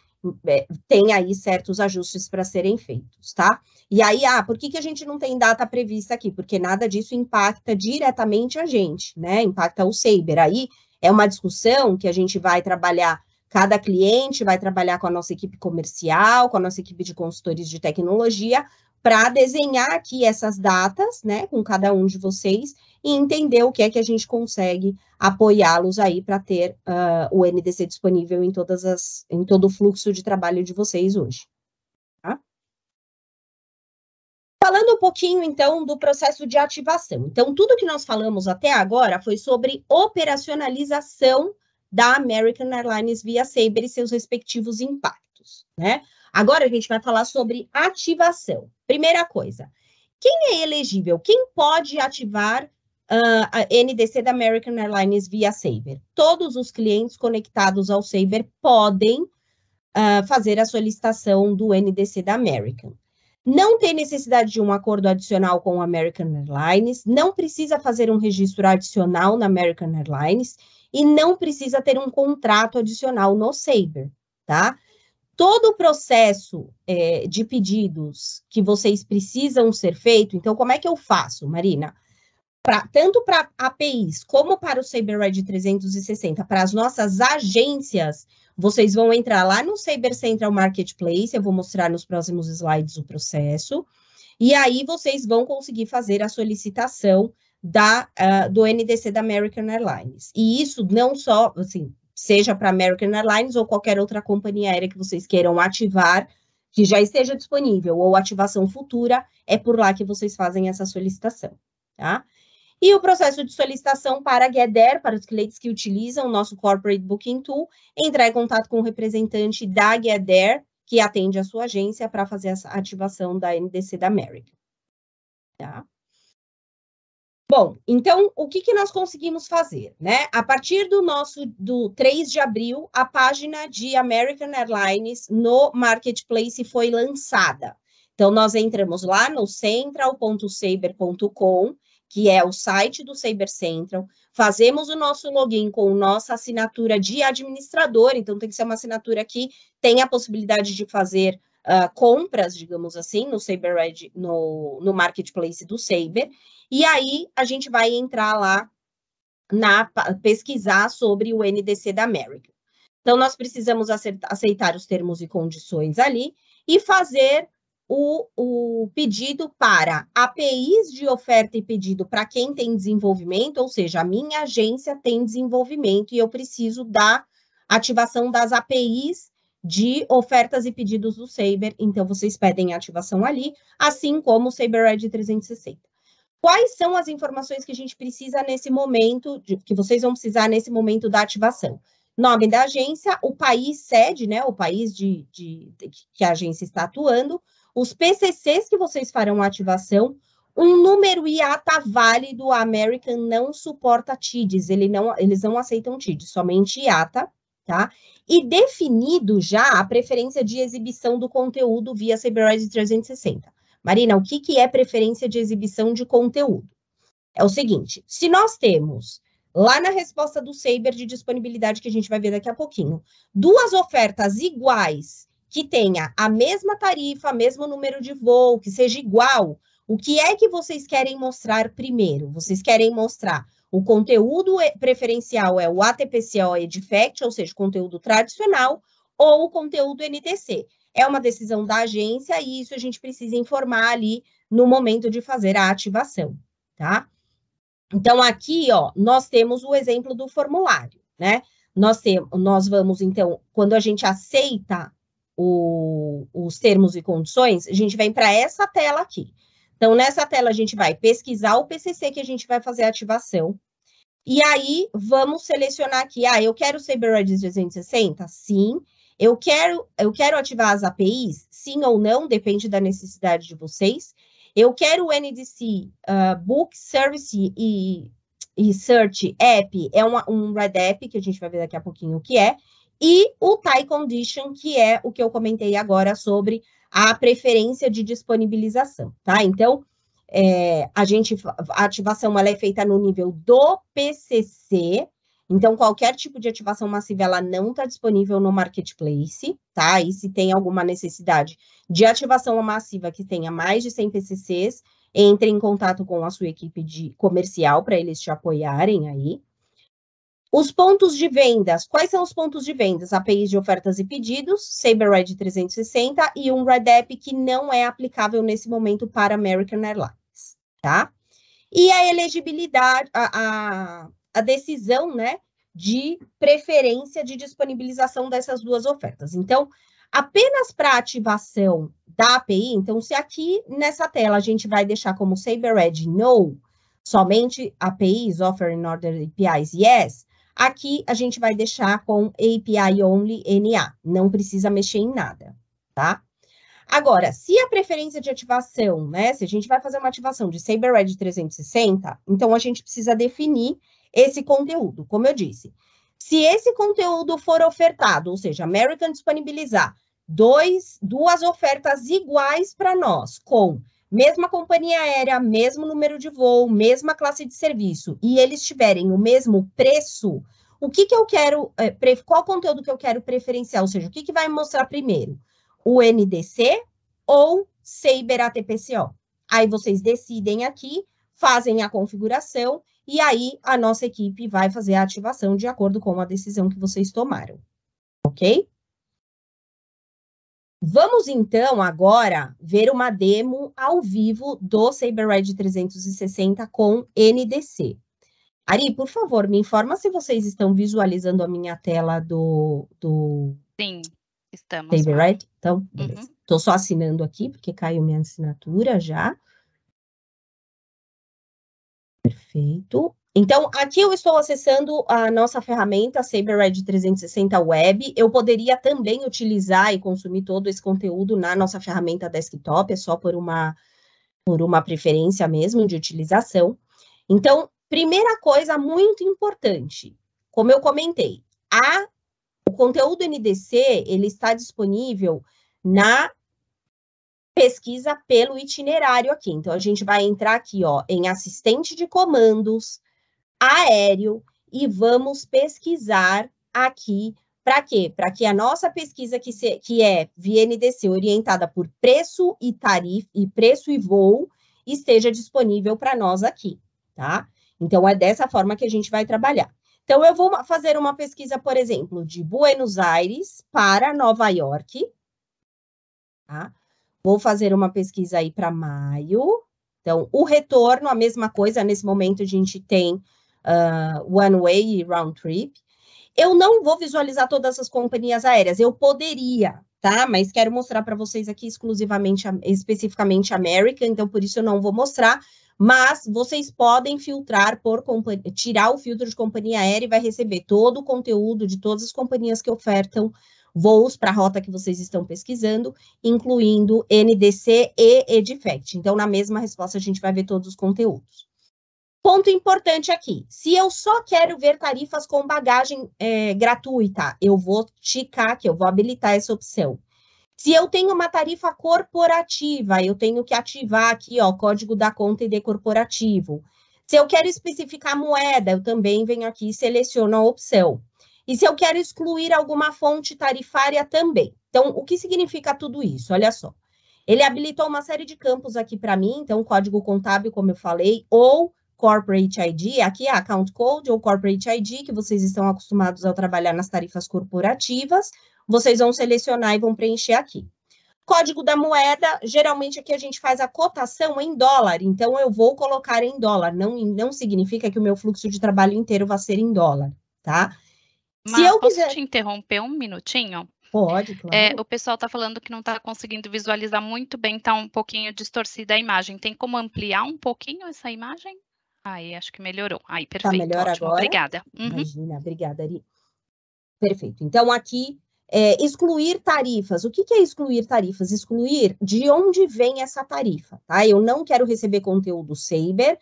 S2: é, tem aí certos ajustes para serem feitos, tá? E aí, ah, por que, que a gente não tem data prevista aqui? Porque nada disso impacta diretamente a gente, né? Impacta o Saber. Aí é uma discussão que a gente vai trabalhar Cada cliente vai trabalhar com a nossa equipe comercial, com a nossa equipe de consultores de tecnologia, para desenhar aqui essas datas, né, com cada um de vocês e entender o que é que a gente consegue apoiá-los aí para ter uh, o NDC disponível em todas as, em todo o fluxo de trabalho de vocês hoje. Tá? Falando um pouquinho então do processo de ativação. Então, tudo que nós falamos até agora foi sobre operacionalização da American Airlines via Sabre e seus respectivos impactos, né? Agora a gente vai falar sobre ativação. Primeira coisa, quem é elegível? Quem pode ativar uh, a NDC da American Airlines via Saber? Todos os clientes conectados ao Saber podem uh, fazer a solicitação do NDC da American. Não tem necessidade de um acordo adicional com a American Airlines, não precisa fazer um registro adicional na American Airlines e não precisa ter um contrato adicional no Saber, tá? Todo o processo é, de pedidos que vocês precisam ser feito, então como é que eu faço, Marina? Pra, tanto para APIs como para o SaberRed 360, para as nossas agências, vocês vão entrar lá no Saber Central Marketplace, eu vou mostrar nos próximos slides o processo, e aí vocês vão conseguir fazer a solicitação da, uh, do NDC da American Airlines. E isso não só, assim, seja para American Airlines ou qualquer outra companhia aérea que vocês queiram ativar, que já esteja disponível, ou ativação futura, é por lá que vocês fazem essa solicitação, tá? E o processo de solicitação para a GEDER, para os clientes que utilizam o nosso Corporate Booking Tool, entrar em contato com o representante da GEDER que atende a sua agência, para fazer a ativação da NDC da American. Tá? Bom, então o que, que nós conseguimos fazer? Né? A partir do nosso do 3 de abril, a página de American Airlines no Marketplace foi lançada. Então, nós entramos lá no central.saber.com, que é o site do Saber Central, fazemos o nosso login com nossa assinatura de administrador, então tem que ser uma assinatura que tem a possibilidade de fazer uh, compras, digamos assim, no SaberEd, no, no marketplace do Saber, e aí a gente vai entrar lá na pesquisar sobre o NDC da American. Então, nós precisamos aceitar os termos e condições ali e fazer o, o, pedido para APIs de oferta e pedido para quem tem desenvolvimento, ou seja, a minha agência tem desenvolvimento e eu preciso da ativação das APIs de ofertas e pedidos do Saber, então vocês pedem ativação ali, assim como o Red 360. Quais são as informações que a gente precisa nesse momento, de, que vocês vão precisar nesse momento da ativação? Nome da agência, o país sede, né, o país de, de, de que a agência está atuando, os PCCs que vocês farão a ativação, um número IATA válido, a American não suporta TIDs, ele não, eles não aceitam TIDs, somente IATA tá? E definido já a preferência de exibição do conteúdo via CyberEdge 360. Marina, o que, que é preferência de exibição de conteúdo? É o seguinte, se nós temos lá na resposta do Saber de disponibilidade que a gente vai ver daqui a pouquinho, duas ofertas iguais que tenha a mesma tarifa, mesmo número de voo, que seja igual o que é que vocês querem mostrar primeiro? Vocês querem mostrar o conteúdo eh, preferencial é o ATPCO EDFACT, ou seja, conteúdo tradicional, ou o conteúdo NTC. É uma decisão da agência e isso a gente precisa informar ali no momento de fazer a ativação, tá? Então, aqui, ó, nós temos o exemplo do formulário, né? Nós, temos, nós vamos, então, quando a gente aceita o, os termos e condições, a gente vem para essa tela aqui. Então, nessa tela, a gente vai pesquisar o PCC que a gente vai fazer a ativação. E aí, vamos selecionar aqui, ah, eu quero SaberEdge 260? Sim. Eu quero, eu quero ativar as APIs? Sim ou não, depende da necessidade de vocês. Eu quero o NDC uh, ah, Book Service e, e Search App, é uma, um Red App, que a gente vai ver daqui a pouquinho o que é. E o Tie Condition, que é o que eu comentei agora sobre a preferência de disponibilização, tá? Então, é, a gente a ativação ela é feita no nível do PCC, então qualquer tipo de ativação massiva ela não está disponível no marketplace, tá? E se tem alguma necessidade de ativação massiva que tenha mais de 100 PCCs, entre em contato com a sua equipe de comercial para eles te apoiarem aí. Os pontos de vendas. Quais são os pontos de vendas? APIs de ofertas e pedidos, SaberRed 360 e um Red App que não é aplicável nesse momento para American Airlines, tá? E a elegibilidade, a, a, a decisão, né, de preferência de disponibilização dessas duas ofertas. Então, apenas para ativação da API, então se aqui nessa tela a gente vai deixar como SaberRed no, somente APIs, Offer and Order APIs, yes, Aqui a gente vai deixar com API only NA, não precisa mexer em nada, tá? Agora, se a preferência de ativação, né, se a gente vai fazer uma ativação de SaberRed 360, então a gente precisa definir esse conteúdo, como eu disse. Se esse conteúdo for ofertado, ou seja, American disponibilizar dois, duas ofertas iguais para nós, com mesma companhia aérea, mesmo número de voo, mesma classe de serviço, e eles tiverem o mesmo preço, o que, que eu quero, eh, qual conteúdo que eu quero preferenciar, ou seja, o que, que vai mostrar primeiro? O NDC ou Saber ATPCO? Aí vocês decidem aqui, fazem a configuração e aí a nossa equipe vai fazer a ativação de acordo com a decisão que vocês tomaram. Ok? Vamos então agora ver uma demo ao vivo do SaberRed 360 com NDC. Ari, por favor, me informa se vocês estão visualizando a minha tela do, do
S1: Sim, estamos. SaberRed?
S2: Então, uhum. beleza. Estou uhum. só assinando aqui, porque caiu minha assinatura já. Perfeito. Então, aqui eu estou acessando a nossa ferramenta SaberRed 360 Web. Eu poderia também utilizar e consumir todo esse conteúdo na nossa ferramenta desktop, é só por uma, por uma preferência mesmo de utilização. Então, primeira coisa muito importante, como eu comentei, a, o conteúdo NDC ele está disponível na pesquisa pelo itinerário aqui. Então, a gente vai entrar aqui ó, em assistente de comandos, aéreo e vamos pesquisar aqui para quê? Para que a nossa pesquisa que, se, que é VNDC orientada por preço e tarifa e preço e voo esteja disponível para nós aqui, tá? Então é dessa forma que a gente vai trabalhar. Então eu vou fazer uma pesquisa, por exemplo, de Buenos Aires para Nova York, tá? Vou fazer uma pesquisa aí para maio. Então o retorno, a mesma coisa, nesse momento a gente tem uh, one way e round trip. Eu não vou visualizar todas as companhias aéreas, eu poderia, tá? Mas quero mostrar para vocês aqui exclusivamente, especificamente América, então por isso eu não vou mostrar. Mas vocês podem filtrar por tirar o filtro de companhia aérea e vai receber todo o conteúdo de todas as companhias que ofertam voos para a rota que vocês estão pesquisando, incluindo NDC e Edifact. Então, na mesma resposta, a gente vai ver todos os conteúdos. Ponto importante aqui: se eu só quero ver tarifas com bagagem é, gratuita, eu vou ticar que eu vou habilitar essa opção. Se eu tenho uma tarifa corporativa, eu tenho que ativar aqui, ó, código da conta e de corporativo. Se eu quero especificar moeda, eu também venho aqui e seleciono a opção. E se eu quero excluir alguma fonte tarifária também. Então, o que significa tudo isso? Olha só. Ele habilitou uma série de campos aqui para mim, então código contábil, como eu falei, ou Corporate ID, aqui é a Account Code ou Corporate ID, que vocês estão acostumados ao trabalhar nas tarifas corporativas, vocês vão selecionar e vão preencher aqui. Código da moeda, geralmente aqui a gente faz a cotação em dólar, então eu vou colocar em dólar, não, não significa que o meu fluxo de trabalho inteiro vai ser em dólar, tá? Mas Se eu posso quiser... te interromper um minutinho? Pode, é, claro. É, o pessoal está
S1: falando que não está conseguindo visualizar muito bem, está um pouquinho distorcida a imagem. Tem como ampliar um pouquinho essa imagem? Aí, acho que melhorou. Aí, tá perfeito. Tá melhor ótimo, agora? Obrigada. Uhum.
S2: Imagina, obrigada, Ari. Perfeito. Então, aqui, é, excluir tarifas. O que, que é excluir tarifas? Excluir de onde vem essa tarifa, tá? Eu não quero receber conteúdo Saber.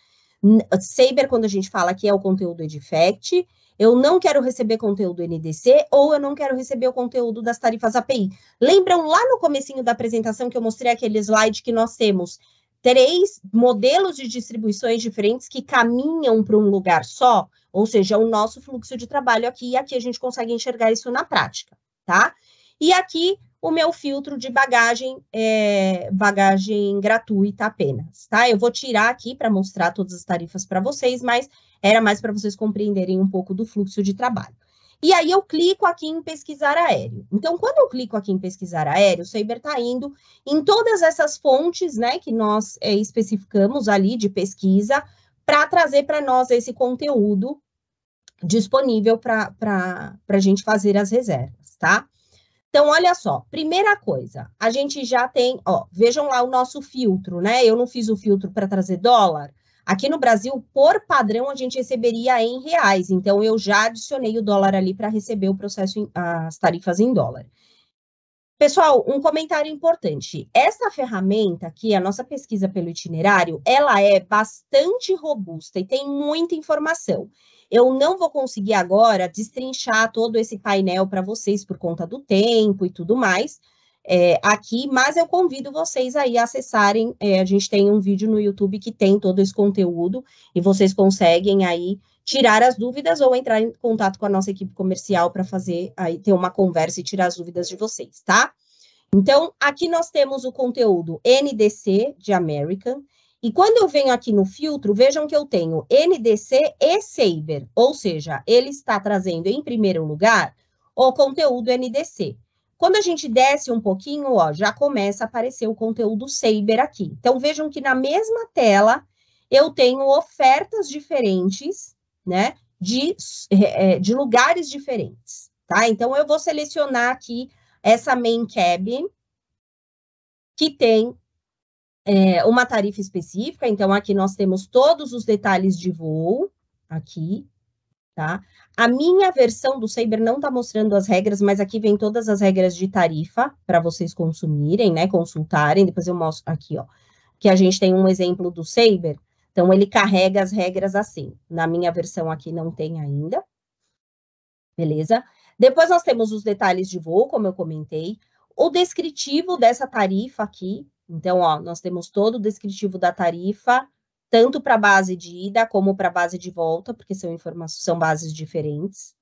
S2: Saber, quando a gente fala que é o conteúdo Edifact, eu não quero receber conteúdo NDC ou eu não quero receber o conteúdo das tarifas API. Lembram lá no comecinho da apresentação que eu mostrei aquele slide que nós temos três modelos de distribuições diferentes que caminham para um lugar só, ou seja, o nosso fluxo de trabalho aqui, e aqui a gente consegue enxergar isso na prática, tá? E aqui o meu filtro de bagagem, é, bagagem gratuita apenas, tá? Eu vou tirar aqui para mostrar todas as tarifas para vocês, mas era mais para vocês compreenderem um pouco do fluxo de trabalho. E aí eu clico aqui em pesquisar aéreo. Então, quando eu clico aqui em pesquisar aéreo, o Saber está indo em todas essas fontes, né, que nós é, especificamos ali de pesquisa, para trazer para nós esse conteúdo disponível para a gente fazer as reservas, tá? Então, olha só, primeira coisa, a gente já tem, ó, vejam lá o nosso filtro, né? Eu não fiz o filtro para trazer dólar, Aqui no Brasil, por padrão, a gente receberia em reais. Então, eu já adicionei o dólar ali para receber o processo, em, as tarifas em dólar. Pessoal, um comentário importante. Essa ferramenta aqui, a nossa pesquisa pelo itinerário, ela é bastante robusta e tem muita informação. Eu não vou conseguir agora destrinchar todo esse painel para vocês por conta do tempo e tudo mais, é, aqui, mas eu convido vocês aí a acessarem, é, a gente tem um vídeo no YouTube que tem todo esse conteúdo, e vocês conseguem aí tirar as dúvidas ou entrar em contato com a nossa equipe comercial para fazer, aí ter uma conversa e tirar as dúvidas de vocês, tá? Então, aqui nós temos o conteúdo NDC de American, e quando eu venho aqui no filtro, vejam que eu tenho NDC e Saber, ou seja, ele está trazendo em primeiro lugar o conteúdo NDC. Quando a gente desce um pouquinho, ó, já começa a aparecer o conteúdo Saber aqui. Então, vejam que na mesma tela eu tenho ofertas diferentes, né, de, é, é, de lugares diferentes, tá? Então, eu vou selecionar aqui essa main cab, que tem é, uma tarifa específica. Então, aqui nós temos todos os detalhes de voo, aqui, tá? A minha versão do Saber não está mostrando as regras, mas aqui vem todas as regras de tarifa para vocês consumirem, né? Consultarem. Depois eu mostro aqui, ó. Que a gente tem um exemplo do Saber. Então, ele carrega as regras assim. Na minha versão aqui não tem ainda. Beleza? Depois nós temos os detalhes de voo, como eu comentei. O descritivo dessa tarifa aqui. Então, ó, nós temos todo o descritivo da tarifa tanto para a base de ida como para a base de volta, porque são informações, são bases diferentes.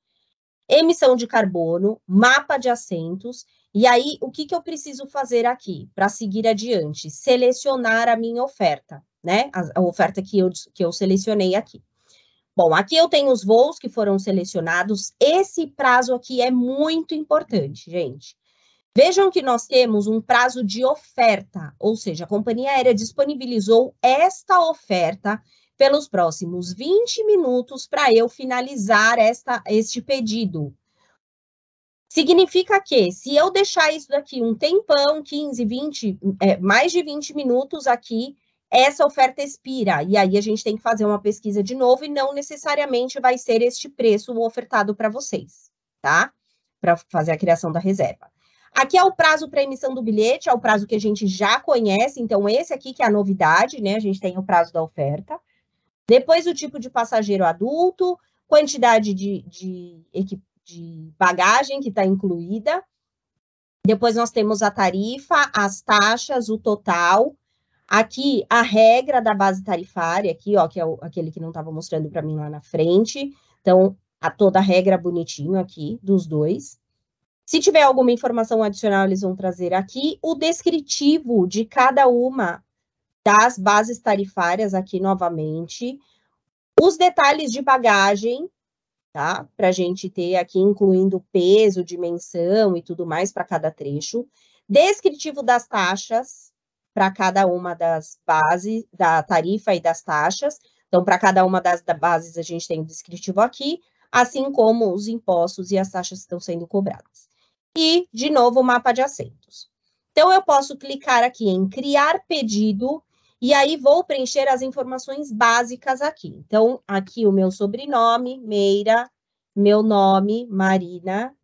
S2: Emissão de carbono, mapa de assentos, e aí o que, que eu preciso fazer aqui para seguir adiante? Selecionar a minha oferta, né? A, a oferta que eu, que eu selecionei aqui. Bom, aqui eu tenho os voos que foram selecionados. Esse prazo aqui é muito importante, gente. Vejam que nós temos um prazo de oferta, ou seja, a companhia aérea disponibilizou esta oferta pelos próximos 20 minutos para eu finalizar esta, este pedido. Significa que, se eu deixar isso daqui um tempão, 15, 20, é, mais de 20 minutos aqui, essa oferta expira. E aí a gente tem que fazer uma pesquisa de novo e não necessariamente vai ser este preço ofertado para vocês, tá? Para fazer a criação da reserva. Aqui é o prazo para emissão do bilhete, é o prazo que a gente já conhece, então esse aqui que é a novidade, né? A gente tem o prazo da oferta. Depois o tipo de passageiro adulto, quantidade de, de, de bagagem que está incluída. Depois nós temos a tarifa, as taxas, o total. Aqui a regra da base tarifária, aqui, ó, que é o, aquele que não estava mostrando para mim lá na frente. Então, a toda a regra bonitinho aqui dos dois. Se tiver alguma informação adicional, eles vão trazer aqui o descritivo de cada uma das bases tarifárias aqui novamente, os detalhes de bagagem, tá? Para a gente ter aqui, incluindo peso, dimensão e tudo mais para cada trecho, descritivo das taxas para cada uma das bases da tarifa e das taxas. Então, para cada uma das da bases, a gente tem o um descritivo aqui, assim como os impostos e as taxas que estão sendo cobradas e, de novo, o mapa de assentos. Então, eu posso clicar aqui em criar pedido e aí vou preencher as informações básicas aqui. Então, aqui o meu sobrenome, Meira, meu nome, Marina,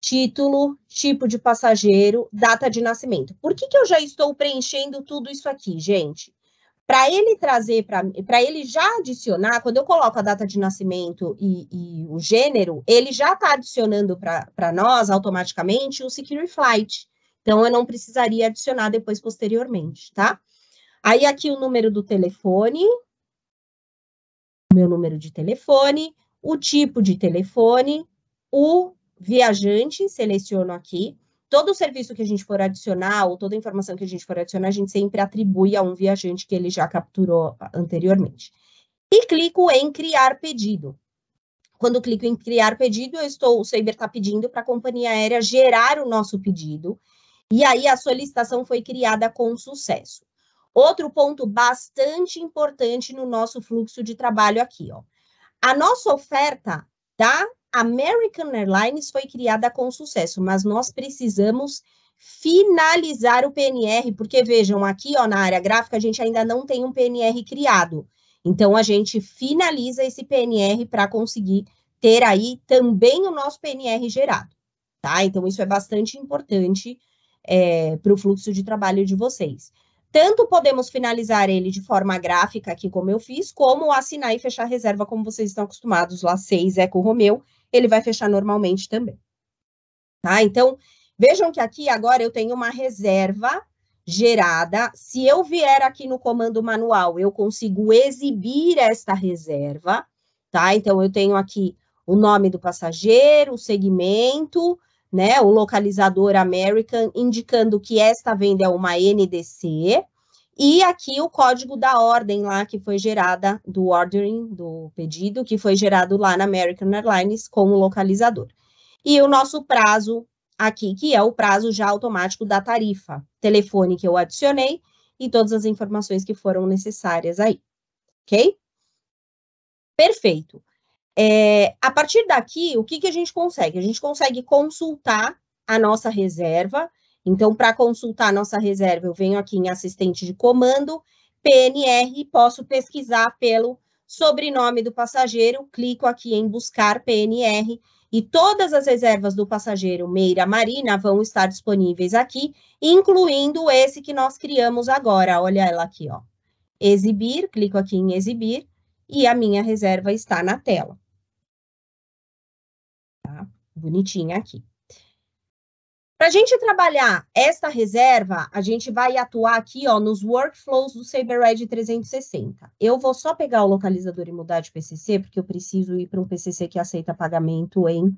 S2: título, tipo de passageiro, data de nascimento. Por que, que eu já estou preenchendo tudo isso aqui, gente? para ele trazer, para ele já adicionar, quando eu coloco a data de nascimento e, e o gênero, ele já está adicionando para nós automaticamente o Secure Flight. Então, eu não precisaria adicionar depois, posteriormente, tá? Aí, aqui o número do telefone, meu número de telefone, o tipo de telefone, o viajante, seleciono aqui, todo o serviço que a gente for adicionar, ou toda a informação que a gente for adicionar, a gente sempre atribui a um viajante que ele já capturou anteriormente. E clico em criar pedido. Quando clico em criar pedido, eu estou, o Saber está pedindo para a companhia aérea gerar o nosso pedido. E aí a solicitação foi criada com sucesso. Outro ponto bastante importante no nosso fluxo de trabalho aqui, ó. A nossa oferta da American Airlines foi criada com sucesso, mas nós precisamos finalizar o PNR, porque vejam, aqui ó, na área gráfica a gente ainda não tem um PNR criado. Então a gente finaliza esse PNR para conseguir ter aí também o nosso PNR gerado, tá? Então isso é bastante importante é, para o fluxo de trabalho de vocês. Tanto podemos finalizar ele de forma gráfica, aqui como eu fiz, como assinar e fechar reserva, como vocês estão acostumados lá, seis Eco Romeu, ele vai fechar normalmente também. Tá? Então, vejam que aqui agora eu tenho uma reserva gerada. Se eu vier aqui no comando manual, eu consigo exibir esta reserva, tá? Então, eu tenho aqui o nome do passageiro, o segmento, né? O localizador American, indicando que esta venda é uma NDC, e aqui o código da ordem lá que foi gerada, do ordering, do pedido, que foi gerado lá na American Airlines com o localizador. E o nosso prazo aqui, que é o prazo já automático da tarifa, telefone que eu adicionei e todas as informações que foram necessárias aí, ok? Perfeito. É, a partir daqui, o que, que a gente consegue? A gente consegue consultar a nossa reserva então, para consultar nossa reserva, eu venho aqui em assistente de comando, PNR, posso pesquisar pelo sobrenome do passageiro, clico aqui em buscar PNR e todas as reservas do passageiro Meira Marina vão estar disponíveis aqui, incluindo esse que nós criamos agora. Olha ela aqui, ó. Exibir, clico aqui em exibir e a minha reserva está na tela. Tá? Bonitinha aqui. Para a gente trabalhar esta reserva, a gente vai atuar aqui ó, nos workflows do SaberEd 360. Eu vou só pegar o localizador e mudar de PCC, porque eu preciso ir para um PCC que aceita pagamento em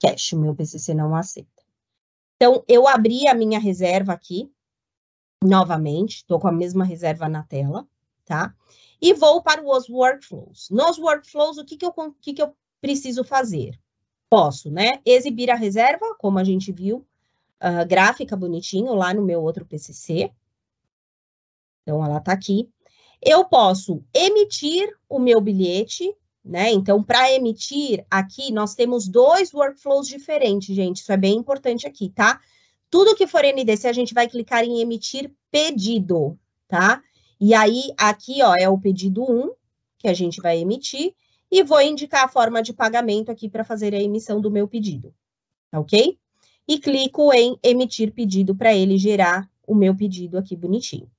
S2: cash. Meu PCC não aceita. Então, eu abri a minha reserva aqui, novamente, estou com a mesma reserva na tela, tá? E vou para os workflows. Nos workflows, o que, que, eu, que, que eu preciso fazer? Posso, né? Exibir a reserva, como a gente viu, uh, gráfica bonitinho lá no meu outro PCC. Então, ela está aqui. Eu posso emitir o meu bilhete, né? Então, para emitir aqui, nós temos dois workflows diferentes, gente. Isso é bem importante aqui, tá? Tudo que for NDC, a gente vai clicar em emitir pedido, tá? E aí, aqui, ó, é o pedido 1 que a gente vai emitir e vou indicar a forma de pagamento aqui para fazer a emissão do meu pedido, tá ok? e clico em emitir pedido para ele gerar o meu pedido aqui bonitinho.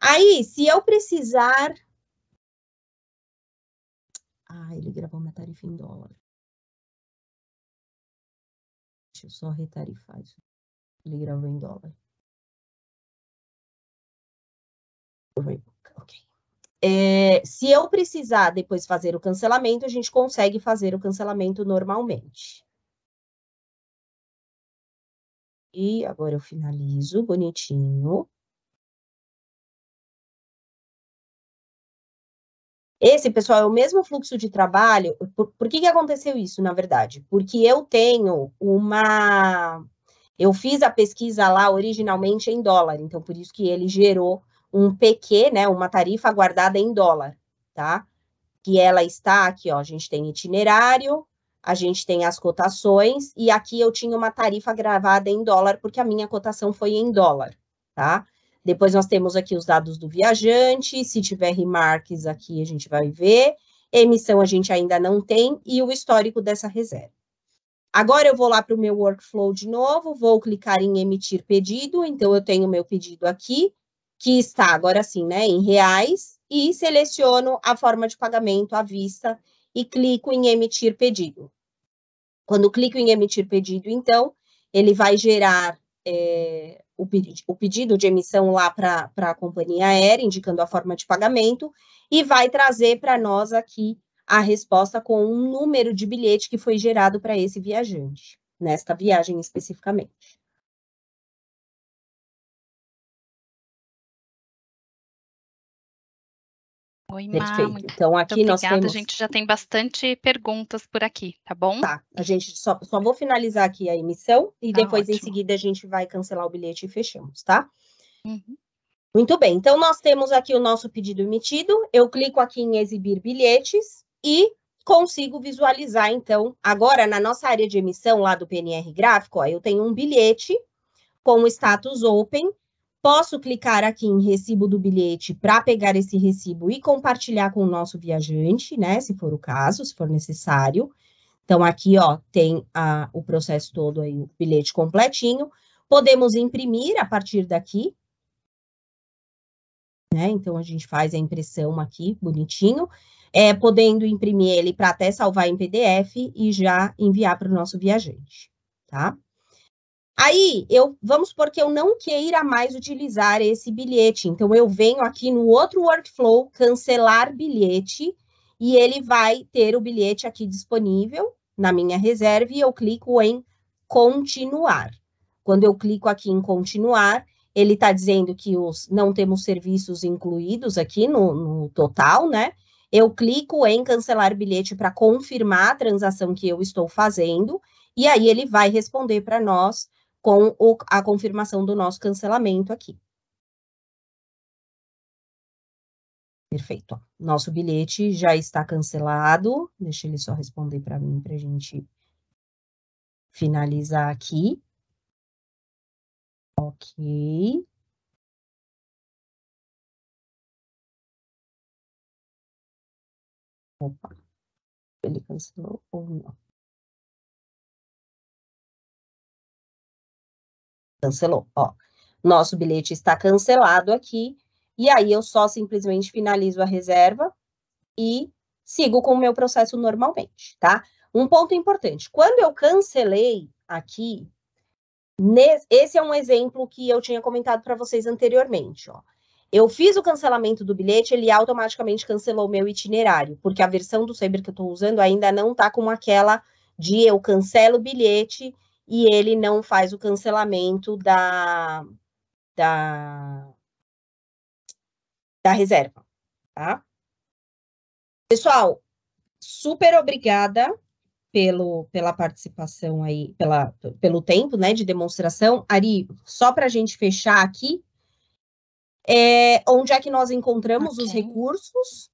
S2: Aí, se eu precisar. Ah, ele gravou minha tarifa em dólar. Deixa eu só retarifar isso. Ele gravou em dólar. Ok. É, se eu precisar depois fazer o cancelamento, a gente consegue fazer o cancelamento normalmente. E agora eu finalizo bonitinho. Esse, pessoal, é o mesmo fluxo de trabalho. Por, por que, que aconteceu isso, na verdade? Porque eu tenho uma. Eu fiz a pesquisa lá originalmente em dólar, então por isso que ele gerou um PQ, né, uma tarifa guardada em dólar, tá? Que ela está aqui, ó, a gente tem itinerário, a gente tem as cotações, e aqui eu tinha uma tarifa gravada em dólar, porque a minha cotação foi em dólar, tá? Depois nós temos aqui os dados do viajante, se tiver remarques aqui a gente vai ver, emissão a gente ainda não tem, e o histórico dessa reserva. Agora eu vou lá para o meu workflow de novo, vou clicar em emitir pedido, então eu tenho meu pedido aqui, que está agora sim, né, em reais, e seleciono a forma de pagamento à vista, e clico em emitir pedido. Quando clico em emitir pedido, então, ele vai gerar é, o, o, pedido de emissão lá para a companhia aérea, indicando a forma de pagamento, e vai trazer para nós aqui a resposta com um número de bilhete que foi gerado para esse viajante, nesta viagem especificamente.
S1: Oi, Perfeito. então, aqui muito nós obrigada. Temos... A gente já tem bastante perguntas por
S2: aqui, tá bom? Tá. A gente só, só vou finalizar aqui a emissão e tá depois, ótimo. em seguida, a gente vai cancelar o bilhete e fechamos, tá? Uhum. Muito bem. Então, nós temos aqui o nosso pedido emitido. Eu clico aqui em exibir bilhetes e consigo visualizar, então, agora na nossa área de emissão lá do PNR Gráfico, ó, eu tenho um bilhete com o status open Posso clicar aqui em recibo do bilhete para pegar esse recibo e compartilhar com o nosso viajante, né? Se for o caso, se for necessário. Então, aqui, ó, tem a, o processo todo aí, o bilhete completinho. Podemos imprimir a partir daqui, né? Então, a gente faz a impressão aqui, bonitinho, é, podendo imprimir ele para até salvar em PDF e já enviar para o nosso viajante, tá? Aí, eu vamos supor que eu não queira mais utilizar esse bilhete. Então, eu venho aqui no outro workflow, cancelar bilhete, e ele vai ter o bilhete aqui disponível na minha reserva, e eu clico em continuar. Quando eu clico aqui em continuar, ele está dizendo que os, não temos serviços incluídos aqui no, no total, né? Eu clico em cancelar bilhete para confirmar a transação que eu estou fazendo, e aí ele vai responder para nós com o, a confirmação do nosso cancelamento aqui. Perfeito. Nosso bilhete já está cancelado. Deixa ele só responder para mim para a gente finalizar aqui.
S1: Ok. Opa, ele cancelou ou
S2: não? cancelou. Ó, nosso bilhete está cancelado aqui, e aí eu só simplesmente finalizo a reserva e sigo com o meu processo normalmente, tá? Um ponto importante: quando eu cancelei aqui, esse é um exemplo que eu tinha comentado para vocês anteriormente, ó. Eu fiz o cancelamento do bilhete, ele automaticamente cancelou o meu itinerário, porque a versão do Saber que eu estou usando ainda não está com aquela de eu cancelo o bilhete e ele não faz o cancelamento da, da, da reserva, tá? Pessoal, super obrigada pelo, pela participação aí, pela, pelo tempo, né, de demonstração. Ari, só para a gente fechar aqui, é, onde é que nós encontramos okay. os recursos,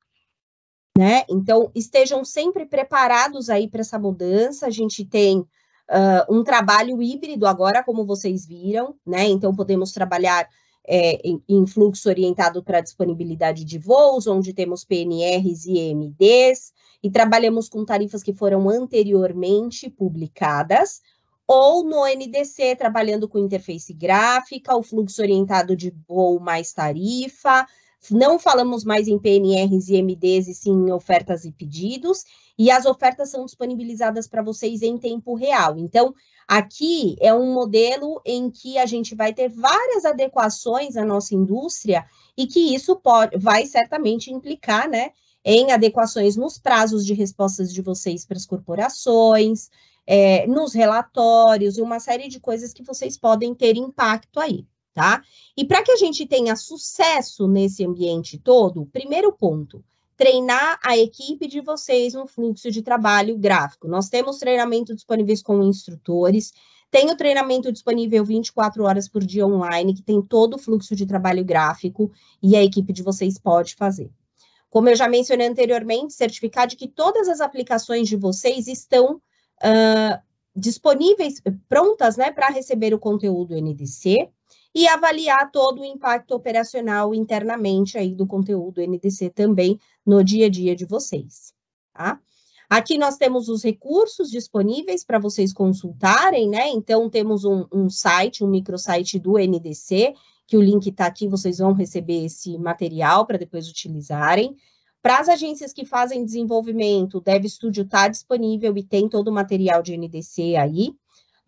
S2: né? Então, estejam sempre preparados aí para essa mudança. A gente tem uh, um trabalho híbrido agora, como vocês viram, né? Então podemos trabalhar é, em, fluxo orientado para disponibilidade de voos, onde temos PNRs e EMDs, e trabalhamos com tarifas que foram anteriormente publicadas, ou no NDC, trabalhando com interface gráfica, o fluxo orientado de voo mais tarifa. Não falamos mais em PNRs e MDs, e sim em ofertas e pedidos, e as ofertas são disponibilizadas para vocês em tempo real. Então, aqui é um modelo em que a gente vai ter várias adequações à nossa indústria e que isso pode, vai certamente implicar, né, em adequações nos prazos de respostas de vocês para as corporações, é, nos relatórios e uma série de coisas que vocês podem ter impacto aí, tá? E para que a gente tenha sucesso nesse ambiente todo, primeiro ponto, treinar a equipe de vocês no fluxo de trabalho gráfico. Nós temos treinamento disponíveis com instrutores, tem o treinamento disponível 24 horas por dia online, que tem todo o fluxo de trabalho gráfico e a equipe de vocês pode fazer. Como eu já mencionei anteriormente, certificar de que todas as aplicações de vocês estão uh, disponíveis, prontas né, para receber o conteúdo NDC e avaliar todo o impacto operacional internamente aí do conteúdo NDC também no dia a dia de vocês, tá? Aqui nós temos os recursos disponíveis para vocês consultarem, né? Então, temos um, um site, um microsite do NDC, que o link está aqui, vocês vão receber esse material para depois utilizarem. Para as agências que fazem desenvolvimento, o DevStudio está disponível e tem todo o material de NDC aí.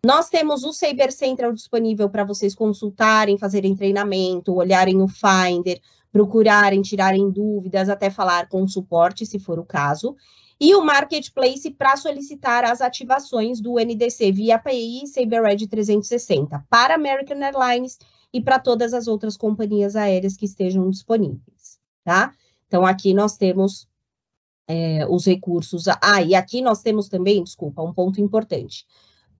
S2: Nós temos o Saber Central disponível para vocês consultarem, fazerem treinamento, olharem o Finder, procurarem, tirarem dúvidas, até falar com suporte, se for o caso. E o Marketplace para solicitar as ativações do NDC via API Cyber Red 360 para American Airlines e para todas as outras companhias aéreas que estejam disponíveis, tá? Então, aqui nós temos é, os recursos. Ah, e aqui nós temos também, desculpa, um ponto importante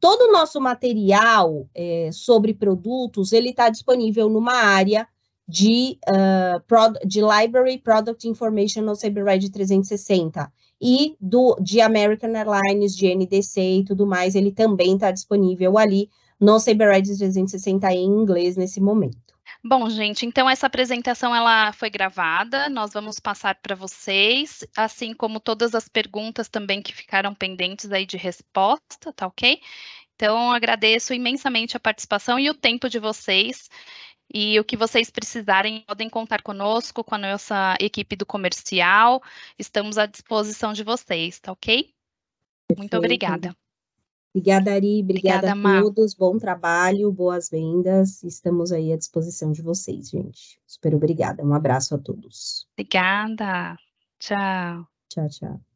S2: todo o nosso material é, sobre produtos, ele está disponível numa área de, uh, ah, Pro, de Library Product Information no CBRED 360 e do de American Airlines, de NDC e tudo mais, ele também está disponível ali no CBRED 360 em inglês nesse momento.
S1: Bom, gente, então essa apresentação ela foi gravada, nós vamos passar para vocês, assim como todas as perguntas também que ficaram pendentes aí de resposta, tá ok? Então, agradeço imensamente a participação e o tempo de vocês. E o que vocês precisarem, podem contar conosco, com a nossa equipe do comercial. Estamos à disposição de vocês, tá ok? Muito obrigada.
S2: Obrigada, Ari. Obrigada, obrigada a todos. Bom trabalho, boas vendas. Estamos aí à disposição de vocês, gente. Super obrigada. Um abraço a todos.
S1: Obrigada. Tchau.
S2: Tchau, tchau.